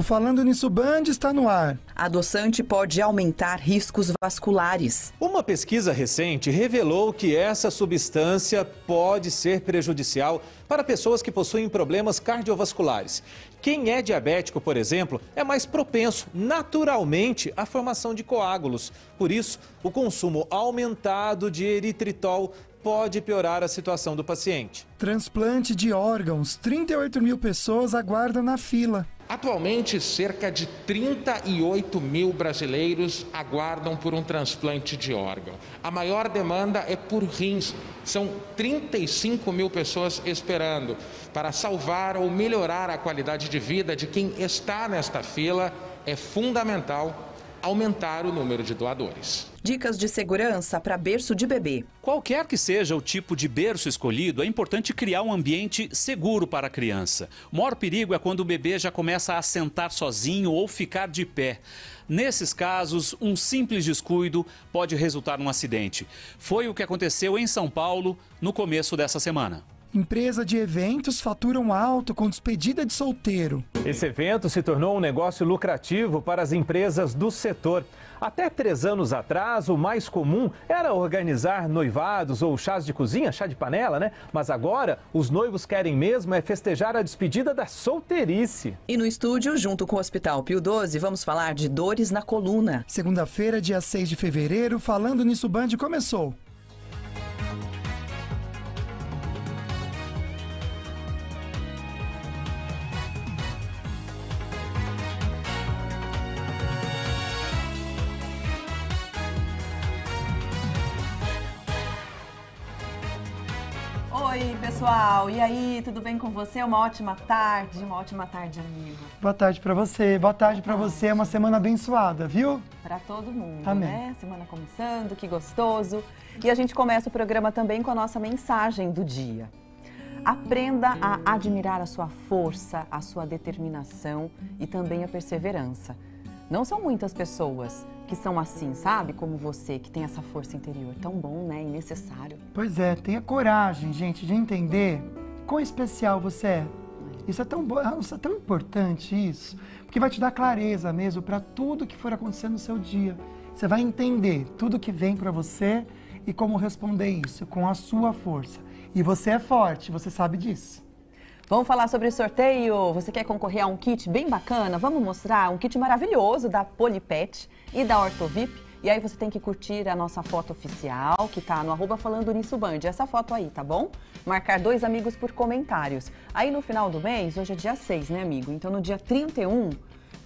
O Falando Nisso Band está no ar. Adoçante pode aumentar riscos vasculares. Uma pesquisa recente revelou que essa substância pode ser prejudicial para pessoas que possuem problemas cardiovasculares. Quem é diabético, por exemplo, é mais propenso naturalmente à formação de coágulos. Por isso, o consumo aumentado de eritritol pode piorar a situação do paciente. Transplante de órgãos: 38 mil pessoas aguardam na fila. Atualmente, cerca de 38 mil brasileiros aguardam por um transplante de órgão. A maior demanda é por rins. São 35 mil pessoas esperando para salvar ou melhorar a qualidade de vida de quem está nesta fila. É fundamental aumentar o número de doadores. Dicas de segurança para berço de bebê. Qualquer que seja o tipo de berço escolhido, é importante criar um ambiente seguro para a criança. O maior perigo é quando o bebê já começa a sentar sozinho ou ficar de pé. Nesses casos, um simples descuido pode resultar num acidente. Foi o que aconteceu em São Paulo no começo dessa semana. Empresa de eventos faturam alto com despedida de solteiro. Esse evento se tornou um negócio lucrativo para as empresas do setor. Até três anos atrás, o mais comum era organizar noivados ou chás de cozinha, chá de panela, né? Mas agora, os noivos querem mesmo é festejar a despedida da solteirice. E no estúdio, junto com o Hospital Pio 12, vamos falar de dores na coluna. Segunda-feira, dia 6 de fevereiro, falando nisso, Band começou. E aí, tudo bem com você? Uma ótima tarde, uma ótima tarde, amigo. Boa tarde para você, boa tarde para você. É uma semana abençoada, viu? Para todo mundo, Amém. né? Semana começando, que gostoso. E a gente começa o programa também com a nossa mensagem do dia. Aprenda a admirar a sua força, a sua determinação e também a perseverança. Não são muitas pessoas que são assim, sabe? Como você, que tem essa força interior. Tão bom, né? E necessário. Pois é, tenha coragem, gente, de entender quão especial você é. Isso é tão bom, ah, isso é tão importante isso, porque vai te dar clareza mesmo para tudo que for acontecer no seu dia. Você vai entender tudo que vem para você e como responder isso com a sua força. E você é forte, você sabe disso. Vamos falar sobre o sorteio. Você quer concorrer a um kit bem bacana? Vamos mostrar um kit maravilhoso da Polipet e da Ortovip. E aí você tem que curtir a nossa foto oficial, que tá no arroba falando nisso Band. Essa foto aí, tá bom? Marcar dois amigos por comentários. Aí no final do mês, hoje é dia 6, né, amigo? Então no dia 31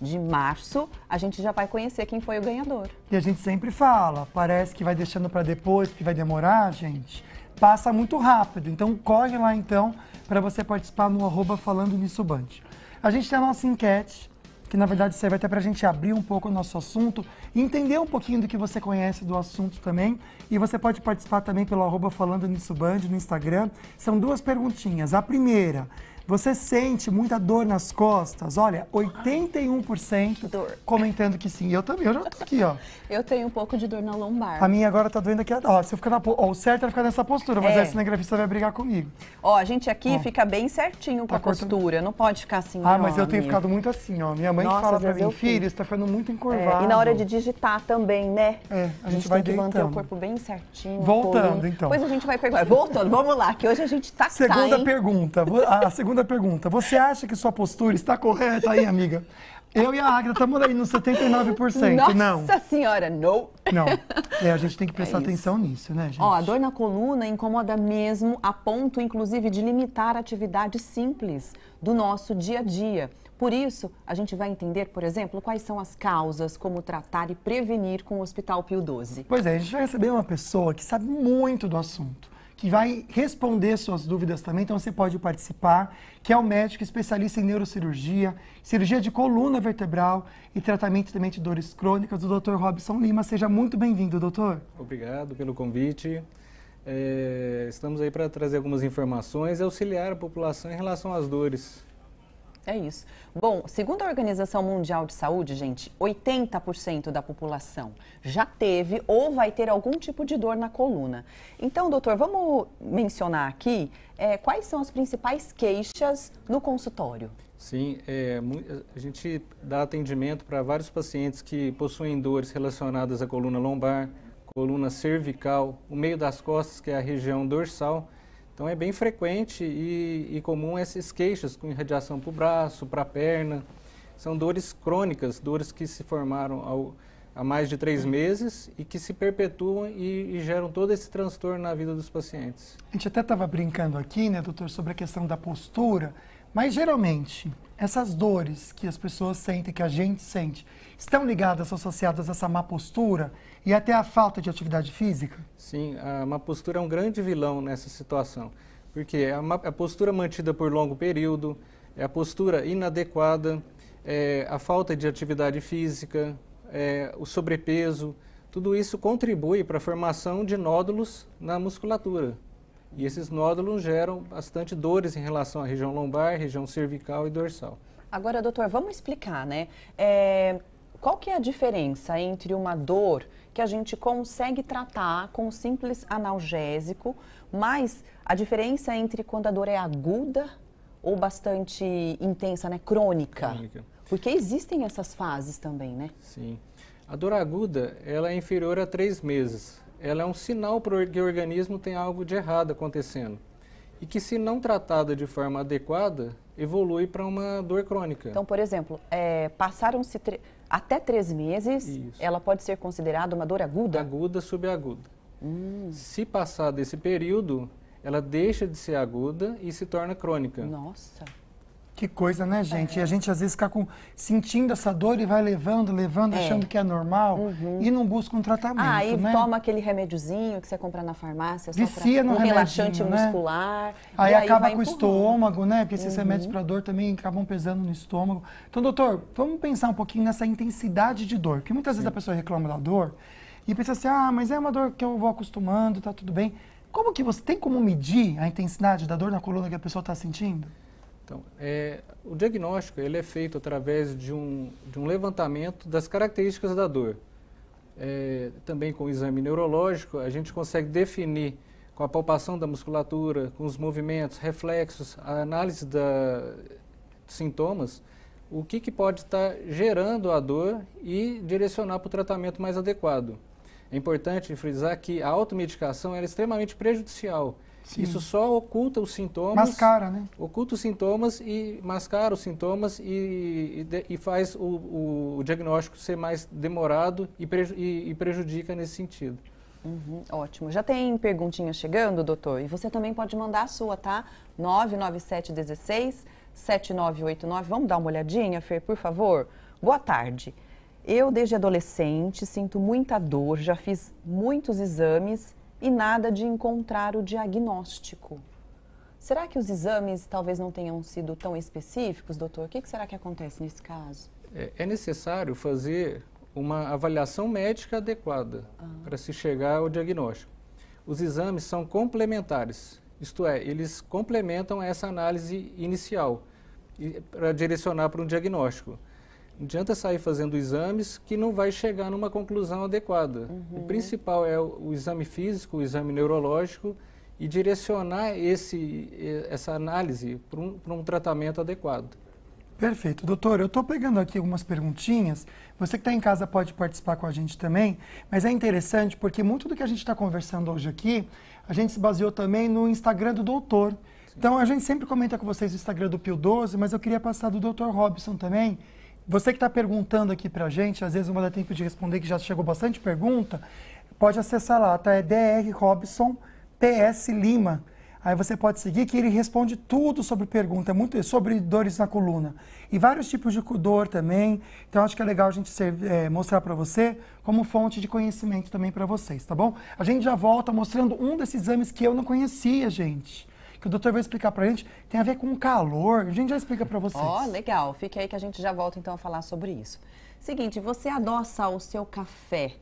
de março, a gente já vai conhecer quem foi o ganhador. E a gente sempre fala, parece que vai deixando para depois, que vai demorar, gente. Passa muito rápido. Então corre lá então para você participar no arroba falando nisso Band. A gente tem a nossa enquete, que na verdade serve até para a gente abrir um pouco o nosso assunto, entender um pouquinho do que você conhece do assunto também. E você pode participar também pelo arroba falando nisso Band no Instagram. São duas perguntinhas. A primeira, você sente muita dor nas costas? Olha, 81% que dor. comentando que sim. Eu também, eu já tô aqui, ó. Eu tenho um pouco de dor na lombar. A minha agora tá doendo aqui. Ó, se eu ficar na, ó, o certo é ficar nessa postura, mas é. a cinegrafista vai brigar comigo. Ó, a gente aqui ó. fica bem certinho com tá a cortando. postura. Não pode ficar assim, Ah, mas eu tenho ficado muito assim, ó. Minha mãe Nossa, fala pra mim, filho, você tá ficando muito encurvado. É. E na hora de digitar também, né? É, a gente, a gente vai tem que manter o corpo bem certinho. Voltando, então. Depois a gente vai perguntar. Voltando, vamos lá, que hoje a gente tá Segunda tá, pergunta. A segunda segunda pergunta. Você acha que sua postura está correta aí, amiga? Eu e a Agra estamos aí nos 79%. Nossa não. senhora, não. Não. É, a gente tem que prestar é atenção nisso, né, gente? Ó, a dor na coluna incomoda mesmo, a ponto, inclusive, de limitar atividades simples do nosso dia a dia. Por isso, a gente vai entender, por exemplo, quais são as causas, como tratar e prevenir com o Hospital Pio 12. Pois é, a gente vai receber uma pessoa que sabe muito do assunto que vai responder suas dúvidas também, então você pode participar, que é um médico especialista em neurocirurgia, cirurgia de coluna vertebral e tratamento também de dores crônicas, o Dr. Robson Lima. Seja muito bem-vindo, doutor. Obrigado pelo convite. É, estamos aí para trazer algumas informações e auxiliar a população em relação às dores é isso. Bom, segundo a Organização Mundial de Saúde, gente, 80% da população já teve ou vai ter algum tipo de dor na coluna. Então, doutor, vamos mencionar aqui é, quais são as principais queixas no consultório. Sim, é, a gente dá atendimento para vários pacientes que possuem dores relacionadas à coluna lombar, coluna cervical, o meio das costas, que é a região dorsal, então é bem frequente e, e comum essas queixas com irradiação para o braço, para a perna. São dores crônicas, dores que se formaram ao, há mais de três meses e que se perpetuam e, e geram todo esse transtorno na vida dos pacientes. A gente até estava brincando aqui, né, doutor, sobre a questão da postura, mas geralmente essas dores que as pessoas sentem, que a gente sente, estão ligadas, associadas a essa má postura e até a falta de atividade física? Sim, a má postura é um grande vilão nessa situação, porque é, é a, postura mantida por longo período, é a postura inadequada, é a falta de atividade física, é o sobrepeso, tudo isso contribui para a formação de nódulos na musculatura. E esses nódulos geram bastante dores em relação à região lombar, região cervical e dorsal. Agora, doutor, vamos explicar, né? É, qual que é a diferença entre uma dor que a gente consegue tratar com um simples analgésico, mas a diferença entre quando a dor é aguda ou bastante intensa, né, crônica? crônica. Porque existem essas fases também, né? Sim. A dor aguda, ela é inferior a três meses. Ela é um sinal para que o organismo tem algo de errado acontecendo. E que se não tratada de forma adequada, evolui para uma dor crônica. Então, por exemplo, é, passaram-se... Até três meses, Isso. ela pode ser considerada uma dor aguda? Aguda, subaguda. Hum. Se passar desse período, ela deixa de ser aguda e se torna crônica. Nossa. Que coisa, né, gente? É. E a é. gente às vezes fica com, sentindo essa dor e vai levando, levando, é. achando que é normal uhum. e não busca um tratamento. Ah, e né? toma aquele remédiozinho que você compra na farmácia, Vicia no um relaxante né? muscular. Aí, acaba com o estômago, né? Porque esses uhum. remédios para dor também acabam pesando no estômago. Então, doutor, vamos pensar um pouquinho nessa intensidade de dor, porque muitas Sim. vezes a pessoa reclama da dor e pensa assim: ah, mas é uma dor que eu vou acostumando, tá tudo bem. Como que você tem como medir a intensidade da dor na coluna que a pessoa está sentindo? Então, é, o diagnóstico ele é feito através de um, de um levantamento das características da dor. É, também com o exame neurológico, a gente consegue definir com a palpação da musculatura, com os movimentos, reflexos, a análise da, dos sintomas, o que, que pode estar gerando a dor e direcionar para o tratamento mais adequado. É importante frisar que a automedicação é extremamente prejudicial. Sim. Isso só oculta os sintomas. Mascara, né? Oculta os sintomas e mascara os sintomas e, e, de, e faz o, o, diagnóstico ser mais demorado e, preju e prejudica nesse sentido. Uhum, ótimo. Já tem perguntinha chegando, doutor? E você também pode mandar a sua, tá? 99716 7989. Vamos dar uma olhadinha, Fer, por favor? Boa tarde. Eu, desde adolescente, sinto muita dor, já fiz muitos exames e nada de encontrar o diagnóstico. Será que os exames talvez não tenham sido tão específicos, doutor? O que, que será que acontece nesse caso? É, é necessário fazer uma avaliação médica adequada ah. para se chegar ao diagnóstico. Os exames são complementares, isto é, eles complementam essa análise inicial para direcionar para um diagnóstico. Não adianta sair fazendo exames que não vai chegar numa conclusão adequada. Uhum. O principal é o, o, exame físico, o exame neurológico e direcionar esse, essa análise para um, um tratamento adequado. Perfeito. Doutor, eu estou pegando aqui algumas perguntinhas. Você que está em casa pode participar com a gente também, mas é interessante porque muito do que a gente está conversando hoje aqui, a gente se baseou também no Instagram do doutor. Sim. Então, a gente sempre comenta com vocês o Instagram do Pio 12, mas eu queria passar do doutor Robson também, você que está perguntando aqui para a gente, às vezes não vai dar tempo de responder, que já chegou bastante pergunta, pode acessar lá, tá? É DR Robson PS Lima. Aí você pode seguir que ele responde tudo sobre pergunta, é muito sobre dores na coluna. E vários tipos de dor também. Então acho que é legal a gente ser, é, mostrar para você como fonte de conhecimento também para vocês, tá bom? A gente já volta mostrando um desses exames que eu não conhecia, gente que o doutor vai explicar pra gente, tem a ver com o calor. A gente já explica pra vocês. Ó, oh, legal. Fique aí que a gente já volta então a falar sobre isso. Seguinte, você adoça o seu café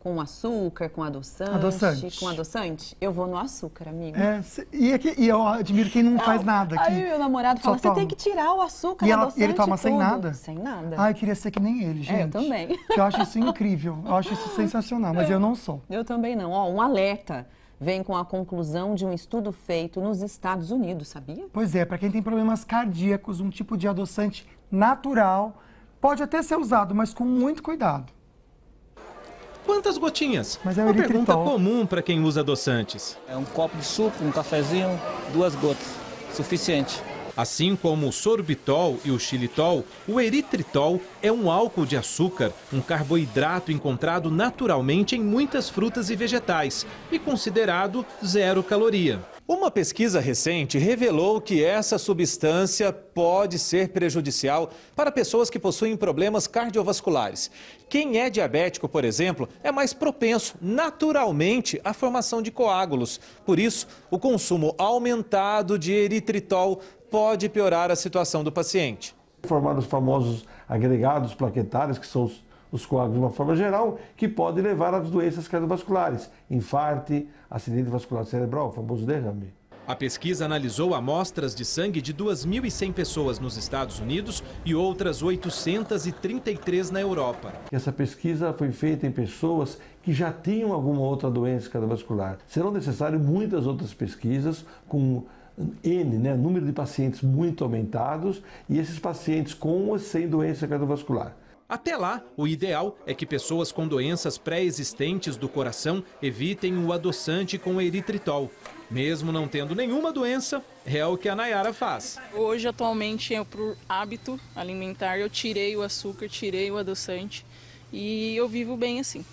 com açúcar, com adoçante, adoçante. com adoçante, eu vou no açúcar, amigo. É, e, aqui, é e eu admiro quem não, não faz nada. Aí meu namorado fala, você tem que tirar o açúcar, e ela, adoçante, ele toma tudo. sem nada? Sem nada. Ah, eu queria ser que nem ele, gente. É, eu também. eu acho isso incrível, eu acho isso sensacional, mas eu não sou. Eu também não. Ó, um alerta vem com a conclusão de um estudo feito nos Estados Unidos, sabia? Pois é, para quem tem problemas cardíacos, um tipo de adoçante natural pode até ser usado, mas com muito cuidado. Quantas gotinhas? Mas é uma pergunta comum para quem usa adoçantes. É um copo de suco, um cafezinho, duas gotas, suficiente. Assim como o sorbitol e o xilitol, o eritritol é um álcool de açúcar, um carboidrato encontrado naturalmente em muitas frutas e vegetais e considerado zero caloria. Uma pesquisa recente revelou que essa substância pode ser prejudicial para pessoas que possuem problemas cardiovasculares. Quem é diabético, por exemplo, é mais propenso naturalmente à formação de coágulos. Por isso, o consumo aumentado de eritritol pode piorar a situação do paciente. Formar os famosos agregados plaquetários, que são os os quais, de uma forma geral, que pode levar às doenças cardiovasculares, infarte, acidente vascular cerebral, famoso derrame. A pesquisa analisou amostras de sangue de 2.100 pessoas nos Estados Unidos e outras 833 na Europa. Essa pesquisa foi feita em pessoas que já tinham alguma outra doença cardiovascular. Serão necessárias muitas outras pesquisas com N, né, número de pacientes muito aumentados e esses pacientes com ou sem doença cardiovascular. Até lá, o ideal é que pessoas com doenças pré-existentes do coração evitem o adoçante com eritritol. Mesmo não tendo nenhuma doença, é o que a Nayara faz. Hoje, atualmente, eu, por hábito alimentar, eu tirei o açúcar, tirei o adoçante e eu vivo bem assim.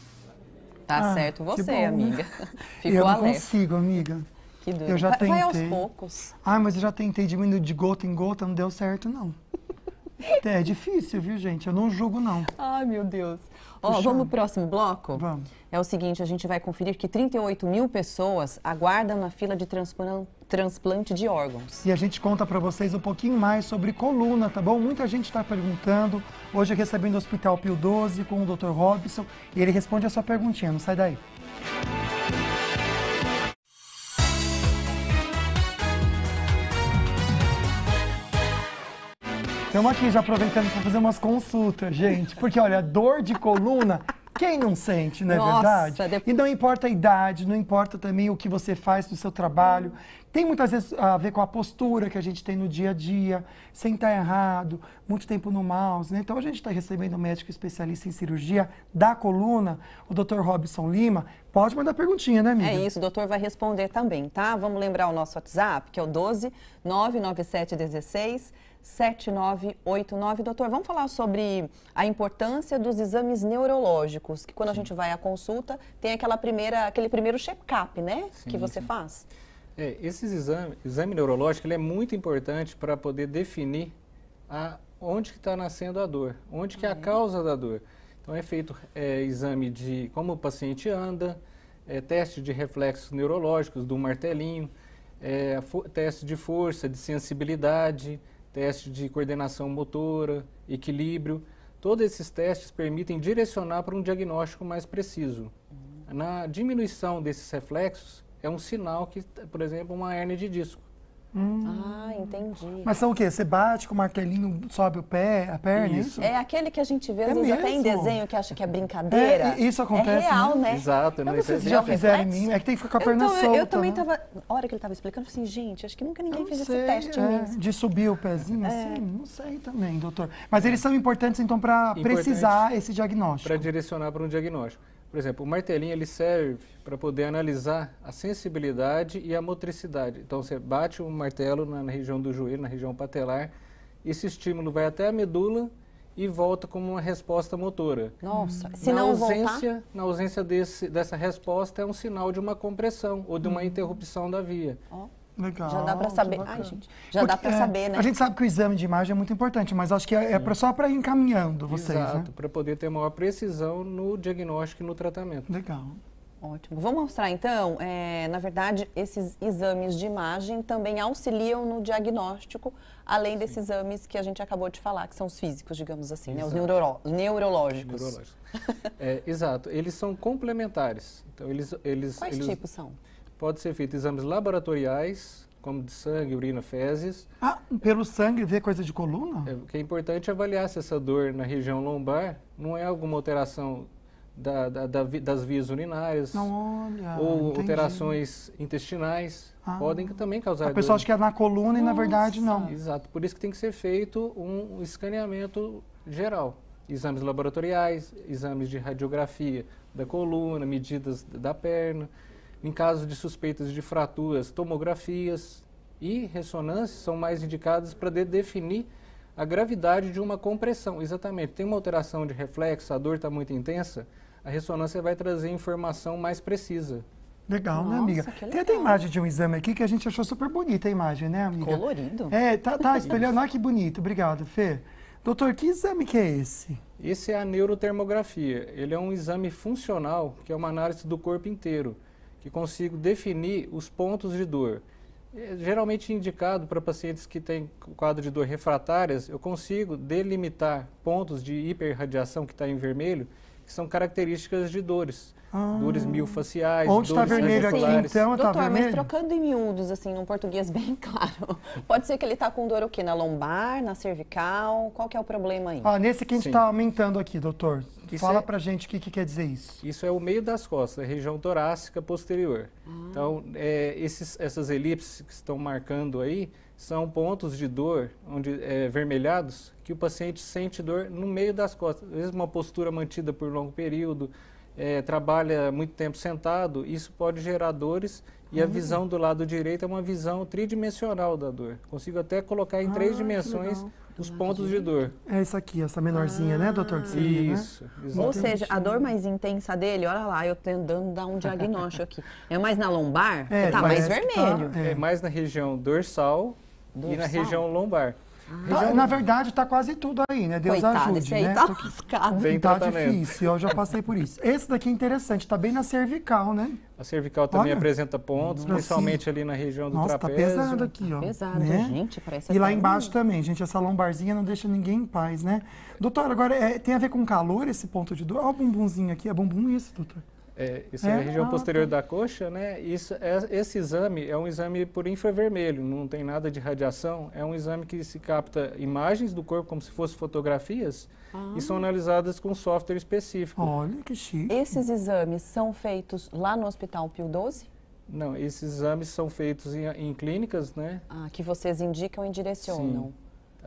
Tá ah, certo você, bom, amiga. Né? Ficou eu não consigo, amiga. Que duro. Eu já tentei. Vai aos poucos. Ah, mas eu já tentei diminuir de gota em gota, não deu certo, não. É, é, difícil, viu, gente? Eu não julgo, não. Ai, meu Deus. Ó, vamos pro próximo bloco? Vamos. É o seguinte, a gente vai conferir que 38 mil pessoas aguardam na fila de transplante de órgãos. E a gente conta para vocês um pouquinho mais sobre coluna, tá bom? Muita gente está perguntando. Hoje recebendo o Hospital Pio 12 com o Dr. Robson e ele responde a sua perguntinha. Não sai daí. Música Estamos aqui já aproveitando para fazer umas consultas, gente. Porque, olha, dor de coluna, quem não sente, não é Nossa, verdade? Depois... E não importa a idade, não importa também o que você faz no seu trabalho. Hum. Tem muitas vezes a ver com a postura que a gente tem no dia a dia, sentar tá errado, muito tempo no mouse. Né? Então a gente está recebendo um médico especialista em cirurgia da coluna, o Dr. Robson Lima. Pode mandar perguntinha, né, amiga? É isso, o doutor vai responder também, tá? Vamos lembrar o nosso WhatsApp, que é o 12 99716 7989. Doutor, vamos falar sobre a importância dos exames neurológicos, que quando Sim. a gente vai à consulta, tem aquela primeira, aquele primeiro check-up, né? Sim, que você sim. faz. É, esse exame, exame neurológico ele é muito importante para poder definir a, onde que está nascendo a dor, onde que é a uhum. causa da dor. Então é feito é, exame de como o paciente anda, é, teste de reflexos neurológicos do martelinho, é, teste de força, de sensibilidade, teste de coordenação motora, equilíbrio. Todos esses testes permitem direcionar para um diagnóstico mais preciso. Uhum. Na diminuição desses reflexos, é um sinal que, por exemplo, uma hernia de disco. Hum. Ah, entendi. Mas são o quê? Você bate com o martelinho, sobe o pé, a perna, é isso? É aquele que a gente vê, é às é vezes, mesmo. até em desenho, que acha que é brincadeira. É, isso é acontece. É real, né? né? Exato. Né? não, não sei se já fizeram em mim. É que tem que ficar com a eu perna tô, solta. Eu, também estava, né? A hora que ele estava explicando, eu falei assim, gente, acho que nunca ninguém fez sei, esse teste é, mesmo. De subir o pezinho assim? Não sei também, doutor. Mas eles são importantes, então, para precisar esse diagnóstico. Para direcionar para um diagnóstico. Por exemplo, o martelinho ele serve para poder analisar a sensibilidade e a motricidade. Então você bate o um martelo na, na região do joelho, na região patelar, esse estímulo vai até a medula e volta como uma resposta motora. Nossa, hum. se não ausência, voltar... Na ausência desse, dessa resposta é um sinal de uma compressão ou de uma hum. interrupção da via. Oh. Legal. Já dá para saber. Ai, gente, já Porque, dá para é, saber, né? A gente sabe que o exame de imagem é muito importante, mas acho que é, é só para ir encaminhando vocês, né? Exato, né? para poder ter maior precisão no diagnóstico e no tratamento. Legal. Ótimo. Vamos mostrar então, é, na verdade, esses exames de imagem também auxiliam no diagnóstico, além Sim. desses exames que a gente acabou de falar, que são os físicos, digamos assim, né? os neuro neurológicos. Neurológicos. é, exato. Eles são complementares. Então, eles, eles, Quais eles... tipos são? Pode ser feito exames laboratoriais, como de sangue, urina, fezes. Ah, pelo sangue ver coisa de coluna? É, o que é importante é avaliar se essa dor na região lombar não é alguma alteração da, da, da, das vias urinárias. Não, olha, ou entendi. alterações intestinais. Ah, podem também causar. A pessoa pessoal acha que é na coluna Nossa. e na verdade não. Exato, por isso que tem que ser feito um escaneamento geral. Exames laboratoriais, exames de radiografia da coluna, medidas da perna. Em casos de suspeitas de fraturas, tomografias e ressonâncias são mais indicadas para de definir a gravidade de uma compressão. Exatamente, tem uma alteração de reflexo, a dor está muito intensa, a ressonância vai trazer informação mais precisa. Legal, né, Nossa, né, amiga? Tem até imagem de um exame aqui que a gente achou super bonita a imagem, né, amiga? Colorido. É, tá, tá espelhando. Olha que bonito. Obrigado, Fê. Doutor, que exame que é esse? Esse é a neurotermografia. Ele é um exame funcional, que é uma análise do corpo inteiro que consigo definir os pontos de dor. É geralmente indicado para pacientes que têm quadro de dor refratárias, eu consigo delimitar pontos de hiperradiação que está em vermelho que são características de dores. Ah. Dores miofaciais, Onde está vermelho aqui, então, está vermelho? mas trocando em miúdos, assim, num português bem claro, pode ser que ele está com dor o quê? Na lombar, na cervical? Qual que é o problema aí? Ah, nesse que a gente está aumentando aqui, doutor. Isso Fala é... pra gente o que, que, quer dizer isso. Isso é o meio das costas, a região torácica posterior. Ah. Então, é, esses, essas elipses que estão marcando aí são pontos de dor onde é, vermelhados que o paciente sente dor no meio das costas. Às vezes uma postura mantida por longo período, é, trabalha muito tempo sentado, isso pode gerar dores e a hum. visão do lado direito é uma visão tridimensional da dor. Consigo até colocar em ah, três dimensões os pontos de dor. É isso aqui, essa menorzinha, ah, né, doutor? Ah, Sim, né? isso. Né? Ou seja, a dor mais intensa dele, olha lá, eu tentando dar um diagnóstico aqui. É mais na lombar? É, tá mais é tá, vermelho. Tá, é. é mais na região dorsal e na região lombar. Ah, região... na verdade, está quase tudo aí, né? Deus Coitado, ajude, esse aí né? tá lascado. tá difícil, eu já passei por isso. Esse daqui é interessante, está bem na cervical, né? A cervical também Olha, apresenta pontos, principalmente ali na região do Nossa, tá trapézio. Nossa, tá pesado aqui, ó. Pesado, né? gente, parece E lá embaixo lindo. também, gente, essa lombarzinha não deixa ninguém em paz, né? Doutor, agora é, tem a ver com calor esse ponto de dor? Olha o bumbumzinho aqui, é bumbum isso, doutor? É, isso é, é a região ah, tá. posterior da coxa, né? Isso, é, esse exame é um exame por infravermelho, não tem nada de radiação. É um exame que se capta imagens do corpo como se fossem fotografias ah. e são ah. analisadas com software específico. Olha que chique. Esses exames são feitos lá no Hospital Pio 12? Não, esses exames são feitos em, em clínicas, né? Ah, que vocês indicam e direcionam. Sim.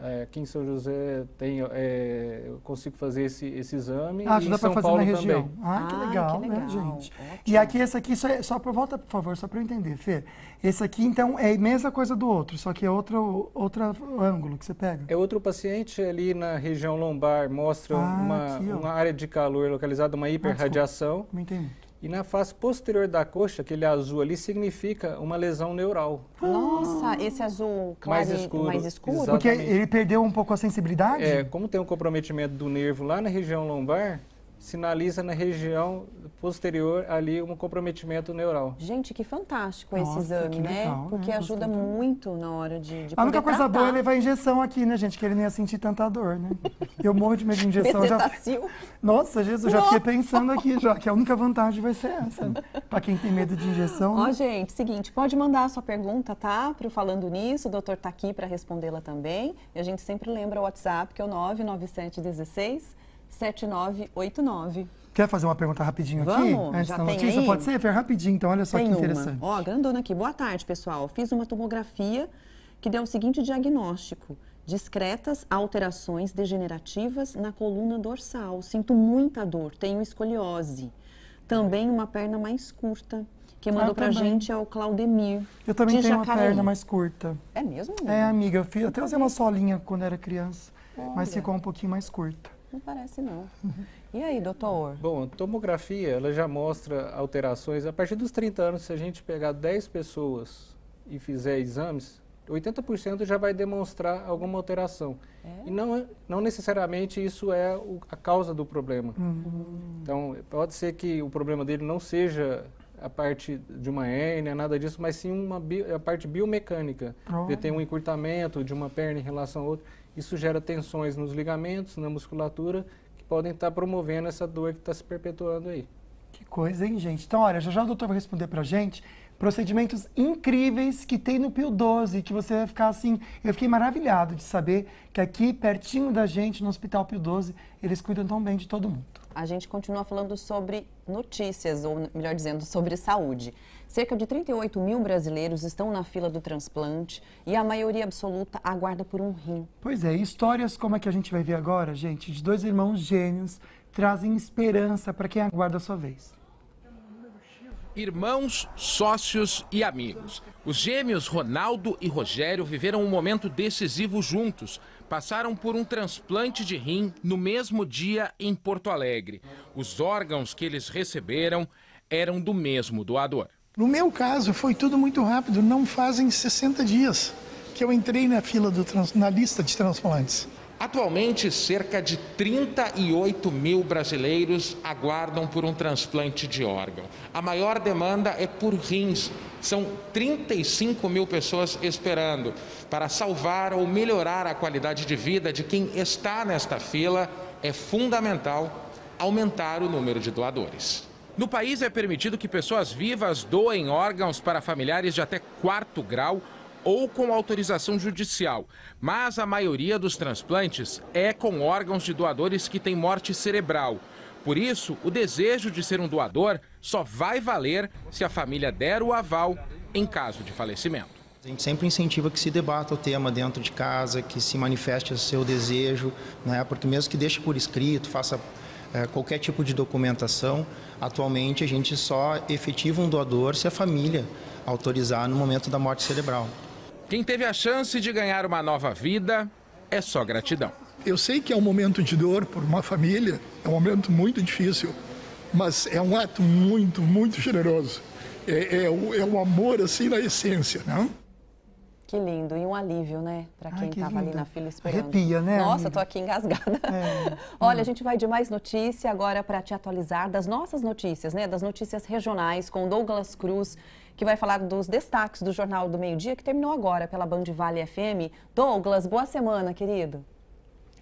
É, aqui em São José tem, é, eu consigo fazer esse, esse exame. Ah, e dá para fazer Paulo na região. Também. Ah, que legal, ah, que legal, né, gente? Ótimo. E aqui, esse aqui, só, só para volta, por favor, só para eu entender, Fê. Esse aqui, então, é a mesma coisa do outro, só que é outro, outro ângulo que você pega. É outro paciente ali na região lombar, mostra ah, uma, aqui, uma área de calor localizada, uma ah, hiperradiação. Ah, não entendi. E na face posterior da coxa, aquele azul ali, significa uma lesão neural. Nossa, esse azul claro, mais escuro. Mais escuro? Porque ele perdeu um pouco a sensibilidade? É, como tem um comprometimento do nervo lá na região lombar, sinaliza na região posterior ali um comprometimento neural. Gente, que fantástico Nossa, esse exame, né? Porque né? ajuda Gostei muito na hora de, de A única coisa tratar. boa é levar a injeção aqui, né, gente? Que ele nem ia sentir tanta dor, né? Eu morro de medo de injeção. já... Nossa, Jesus, já fiquei pensando aqui já, que a única vantagem vai ser essa. Né? Para quem tem medo de injeção. Ó, né? gente, seguinte, pode mandar a sua pergunta, tá? Pro Falando Nisso, o doutor tá aqui para respondê-la também. E a gente sempre lembra o WhatsApp, que é o 99716 7989. Quer fazer uma pergunta rapidinho Vamos, aqui? Antes já da notícia? Aí? Pode ser, Rapidinho, então, olha só tem que interessante. Uma. Ó, grandona aqui. Boa tarde, pessoal. Fiz uma tomografia que deu o seguinte diagnóstico. Discretas alterações degenerativas na coluna dorsal. Sinto muita dor, tenho escoliose. Também uma perna mais curta. Quem ah, mandou pra gente é o Claudemir. Eu também tenho uma perna mais curta. É mesmo? É, amiga? É, amiga. Eu até usei uma solinha quando era criança, Olha. mas ficou um pouquinho mais curta. Não parece não. E aí, doutor? Bom, a tomografia, ela já mostra alterações. A partir dos 30 anos, se a gente pegar 10 pessoas e fizer exames, 80% já vai demonstrar alguma alteração. É? E não, não necessariamente isso é o, a causa do problema. Uhum. Então, pode ser que o problema dele não seja a parte de uma hérnia, nada disso, mas sim uma bio, a parte biomecânica. Oh. Ele tem um encurtamento de uma perna em relação a outra. Isso gera tensões nos ligamentos, na musculatura, que podem estar promovendo essa dor que está se perpetuando aí. Que coisa, hein, gente? Então, olha, já já o doutor vai responder a gente procedimentos incríveis que tem no Pio 12, que você vai ficar assim, eu fiquei maravilhado de saber que aqui pertinho da gente, no Hospital Pio 12, eles cuidam tão bem de todo mundo. A gente continua falando sobre notícias, ou melhor dizendo, sobre saúde. Cerca de 38 mil brasileiros estão na fila do transplante e a maioria absoluta aguarda por um rim. Pois é, histórias como a que a gente vai ver agora, gente, de dois irmãos gênios, trazem esperança para quem aguarda a sua vez. Irmãos, sócios e amigos. Os gêmeos Ronaldo e Rogério viveram um momento decisivo juntos. Passaram por um transplante de rim no mesmo dia em Porto Alegre. Os órgãos que eles receberam eram do mesmo doador. No meu caso, foi tudo muito rápido. Não fazem 60 dias que eu entrei na fila do trans, na lista de transplantes. Atualmente, cerca de 38 mil brasileiros aguardam por um transplante de órgão. A maior demanda é por rins. São 35 mil pessoas esperando. Para salvar ou melhorar a qualidade de vida de quem está nesta fila, é fundamental aumentar o número de doadores. No país é permitido que pessoas vivas doem órgãos para familiares de até quarto grau ou com autorização judicial, mas a maioria dos transplantes é com órgãos de doadores que têm morte cerebral. Por isso, o desejo de ser um doador só vai valer se a família der o aval em caso de falecimento. A gente sempre incentiva que se debata o tema dentro de casa, que se manifeste o seu desejo, né? porque mesmo que deixe por escrito, faça é, qualquer tipo de documentação. Atualmente, a gente só efetiva um doador se a família autorizar no momento da morte cerebral. Quem teve a chance de ganhar uma nova vida é só gratidão. Eu sei que é um momento de dor por uma família, é um momento muito difícil, mas é um ato muito, muito generoso. É, é, é amor assim na essência, não? Que lindo. E um alívio, né? Para quem estava ali na fila esperando. Arrepia, né? Nossa, tô aqui engasgada. É. Olha, a gente vai de mais notícia agora para te atualizar das nossas notícias, né? Das notícias regionais com Douglas Cruz, que vai falar dos destaques do Jornal do Meio Dia, que terminou agora pela Band Vale FM. Douglas, boa semana, querido.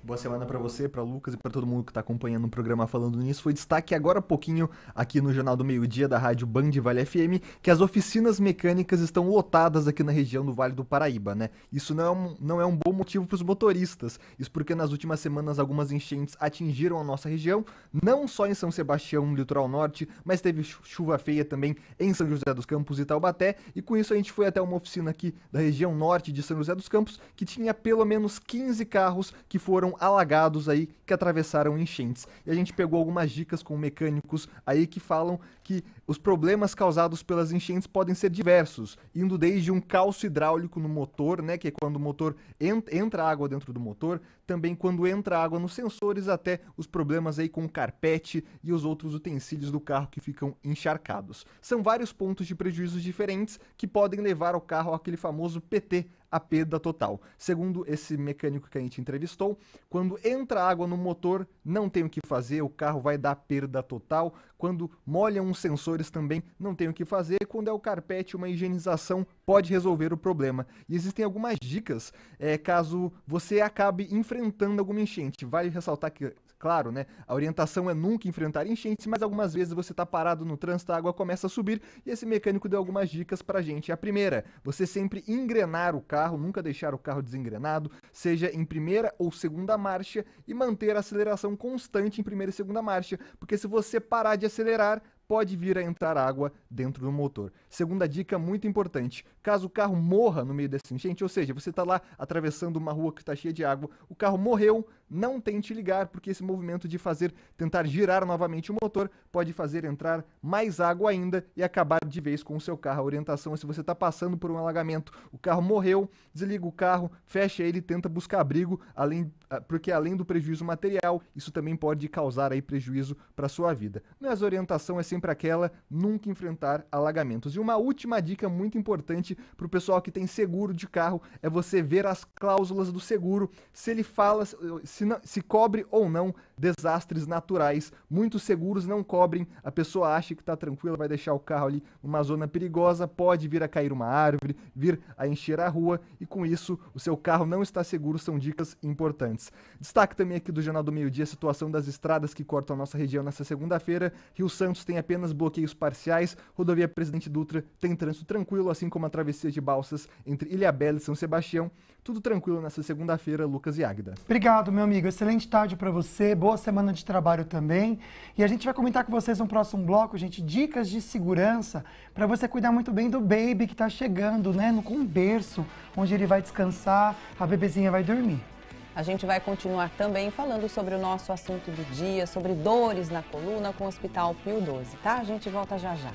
Boa semana para você, para Lucas e para todo mundo que está acompanhando o programa falando nisso. Foi destaque agora há pouquinho aqui no Jornal do Meio-Dia da Rádio Band Vale FM que as oficinas mecânicas estão lotadas aqui na região do Vale do Paraíba, né? Isso não é um, não é um bom motivo para os motoristas. Isso porque nas últimas semanas algumas enchentes atingiram a nossa região, não só em São Sebastião, no litoral norte, mas teve chuva feia também em São José dos Campos e Taubaté, e com isso a gente foi até uma oficina aqui da região norte de São José dos Campos que tinha pelo menos 15 carros que foram foram alagados aí, que atravessaram enchentes. E a gente pegou algumas dicas com mecânicos aí que falam que os problemas causados pelas enchentes podem ser diversos, indo desde um calço hidráulico no motor, né, que é quando o motor ent entra água dentro do motor, também quando entra água nos sensores, até os problemas aí com o carpete e os outros utensílios do carro que ficam encharcados. São vários pontos de prejuízos diferentes que podem levar o carro àquele famoso PT, a perda total. Segundo esse mecânico que a gente entrevistou, quando entra água no motor, não tem o que fazer, o carro vai dar perda total. Quando molham os sensores também, não tem o que fazer. Quando é o carpete, uma higienização pode resolver o problema. E existem algumas dicas é, caso você acabe enfrentando alguma enchente. Vale ressaltar que Claro, né? A orientação é nunca enfrentar enchentes, mas algumas vezes você está parado no trânsito, a água começa a subir e esse mecânico deu algumas dicas pra gente. A primeira, você sempre engrenar o carro, nunca deixar o carro desengrenado, seja em primeira ou segunda marcha e manter a aceleração constante em primeira e segunda marcha, porque se você parar de acelerar, pode vir a entrar água dentro do motor. Segunda dica muito importante: caso o carro morra no meio desse enchente, ou seja, você está lá atravessando uma rua que está cheia de água, o carro morreu, não tente ligar, porque esse movimento de fazer tentar girar novamente o motor pode fazer entrar mais água ainda e acabar de vez com o seu carro. A orientação é se você está passando por um alagamento, o carro morreu, desliga o carro, fecha ele, tenta buscar abrigo, além ah, porque além do prejuízo material, isso também pode causar aí prejuízo para sua vida. Mas né, a orientação é sempre aquela, nunca enfrentar alagamentos. E uma última dica muito importante para o pessoal que tem seguro de carro é você ver as cláusulas do seguro, se ele fala se, não, se cobre ou não desastres naturais. Muitos seguros não cobrem, a pessoa acha que está tranquila, vai deixar o carro ali numa zona perigosa, pode vir a cair uma árvore, vir a encher a rua e com isso o seu carro não está seguro, são dicas importantes. Destaque também aqui do Jornal do Meio-Dia a situação das estradas que cortam a nossa região nessa segunda-feira. Rio Santos tem apenas bloqueios parciais, rodovia Presidente Dutra tem trânsito tranquilo, assim como a travessia de balsas entre Ilhabela e São Sebastião. Tudo tranquilo nessa segunda-feira, Lucas e Águida. Obrigado, meu amigo. Excelente tarde para você. Boa boa semana de trabalho também. E a gente vai comentar com vocês no próximo bloco, gente, dicas de segurança para você cuidar muito bem do baby que está chegando, né, no berço, onde ele vai descansar, a bebezinha vai dormir. A gente vai continuar também falando sobre o nosso assunto do dia, sobre dores na coluna com o Hospital Pio 12, tá? A gente volta já já.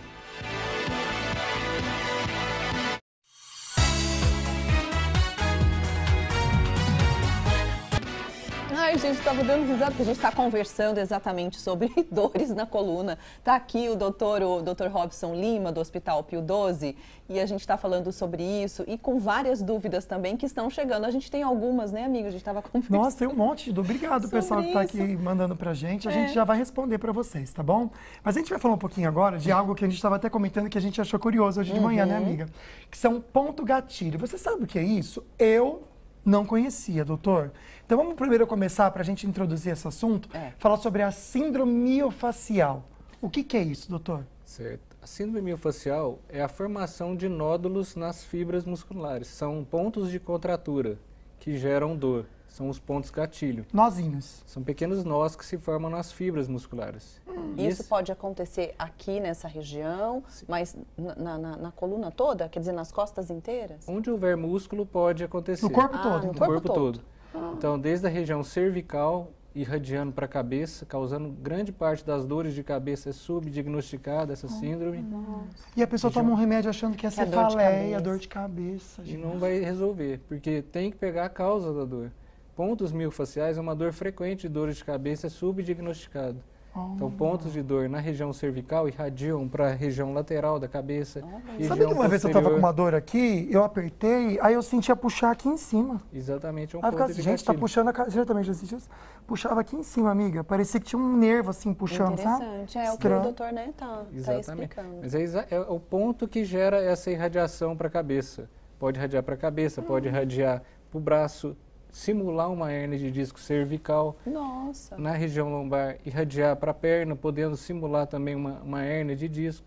Ai, gente, estava dando risada porque a gente está conversando exatamente sobre dores na coluna. Está aqui o doutor, o doutor Robson Lima, do Hospital Pio 12, e a gente está falando sobre isso e com várias dúvidas também que estão chegando. A gente tem algumas, né, amigo? A gente estava conversando. Nossa, tem um monte. De... Obrigado, pessoal, que está aqui mandando para a gente. A é. gente já vai responder para vocês, tá bom? Mas a gente vai falar um pouquinho agora de algo que a gente estava até comentando que a gente achou curioso hoje de manhã, né, uhum. amiga? Que são ponto gatilho. Você sabe o que é isso? Eu não conhecia, doutor. Então vamos primeiro começar, para a gente introduzir esse assunto, é. falar sobre a síndrome miofacial. O que, que é isso, doutor? Certo. A síndrome miofacial é a formação de nódulos nas fibras musculares. São pontos de contratura que geram dor são os pontos gatilho. Nozinhos. São pequenos nós que se formam nas fibras musculares. Hum. Isso, Isso pode acontecer aqui nessa região, Sim. mas na, na, na, coluna toda? Quer dizer, nas costas inteiras? Onde houver músculo pode acontecer. No corpo ah, todo. No, então. corpo, no corpo, todo. todo. Ah. Então, desde a região cervical, irradiando para a cabeça, causando grande parte das dores de cabeça é subdiagnosticada essa oh, síndrome. E a pessoa toma um remédio achando que é cefaleia, é dor de cabeça. Dor de cabeça e não vai resolver, porque tem que pegar a causa da dor. Pontos miofasciais é uma dor frequente de de cabeça é subdiagnosticado. Então, pontos de dor na região cervical irradiam para a região lateral da cabeça. Sabe que uma vez eu estava com uma dor aqui, eu apertei, aí eu sentia puxar aqui em cima. Exatamente, é um aí ponto ficava, assim, Gente, está puxando a cabeça, também já sentiu assim, Puxava aqui em cima, amiga. Parecia que tinha um nervo assim puxando, Interessante. sabe? Interessante, é o que o doutor né, tá, tá explicando. Mas é, é o ponto que gera essa irradiação para a cabeça. Pode irradiar para a cabeça, hum. pode irradiar para o braço, simular uma hernia de disco cervical Nossa. na região lombar, irradiar para a perna, podendo simular também uma, uma hernia de disco.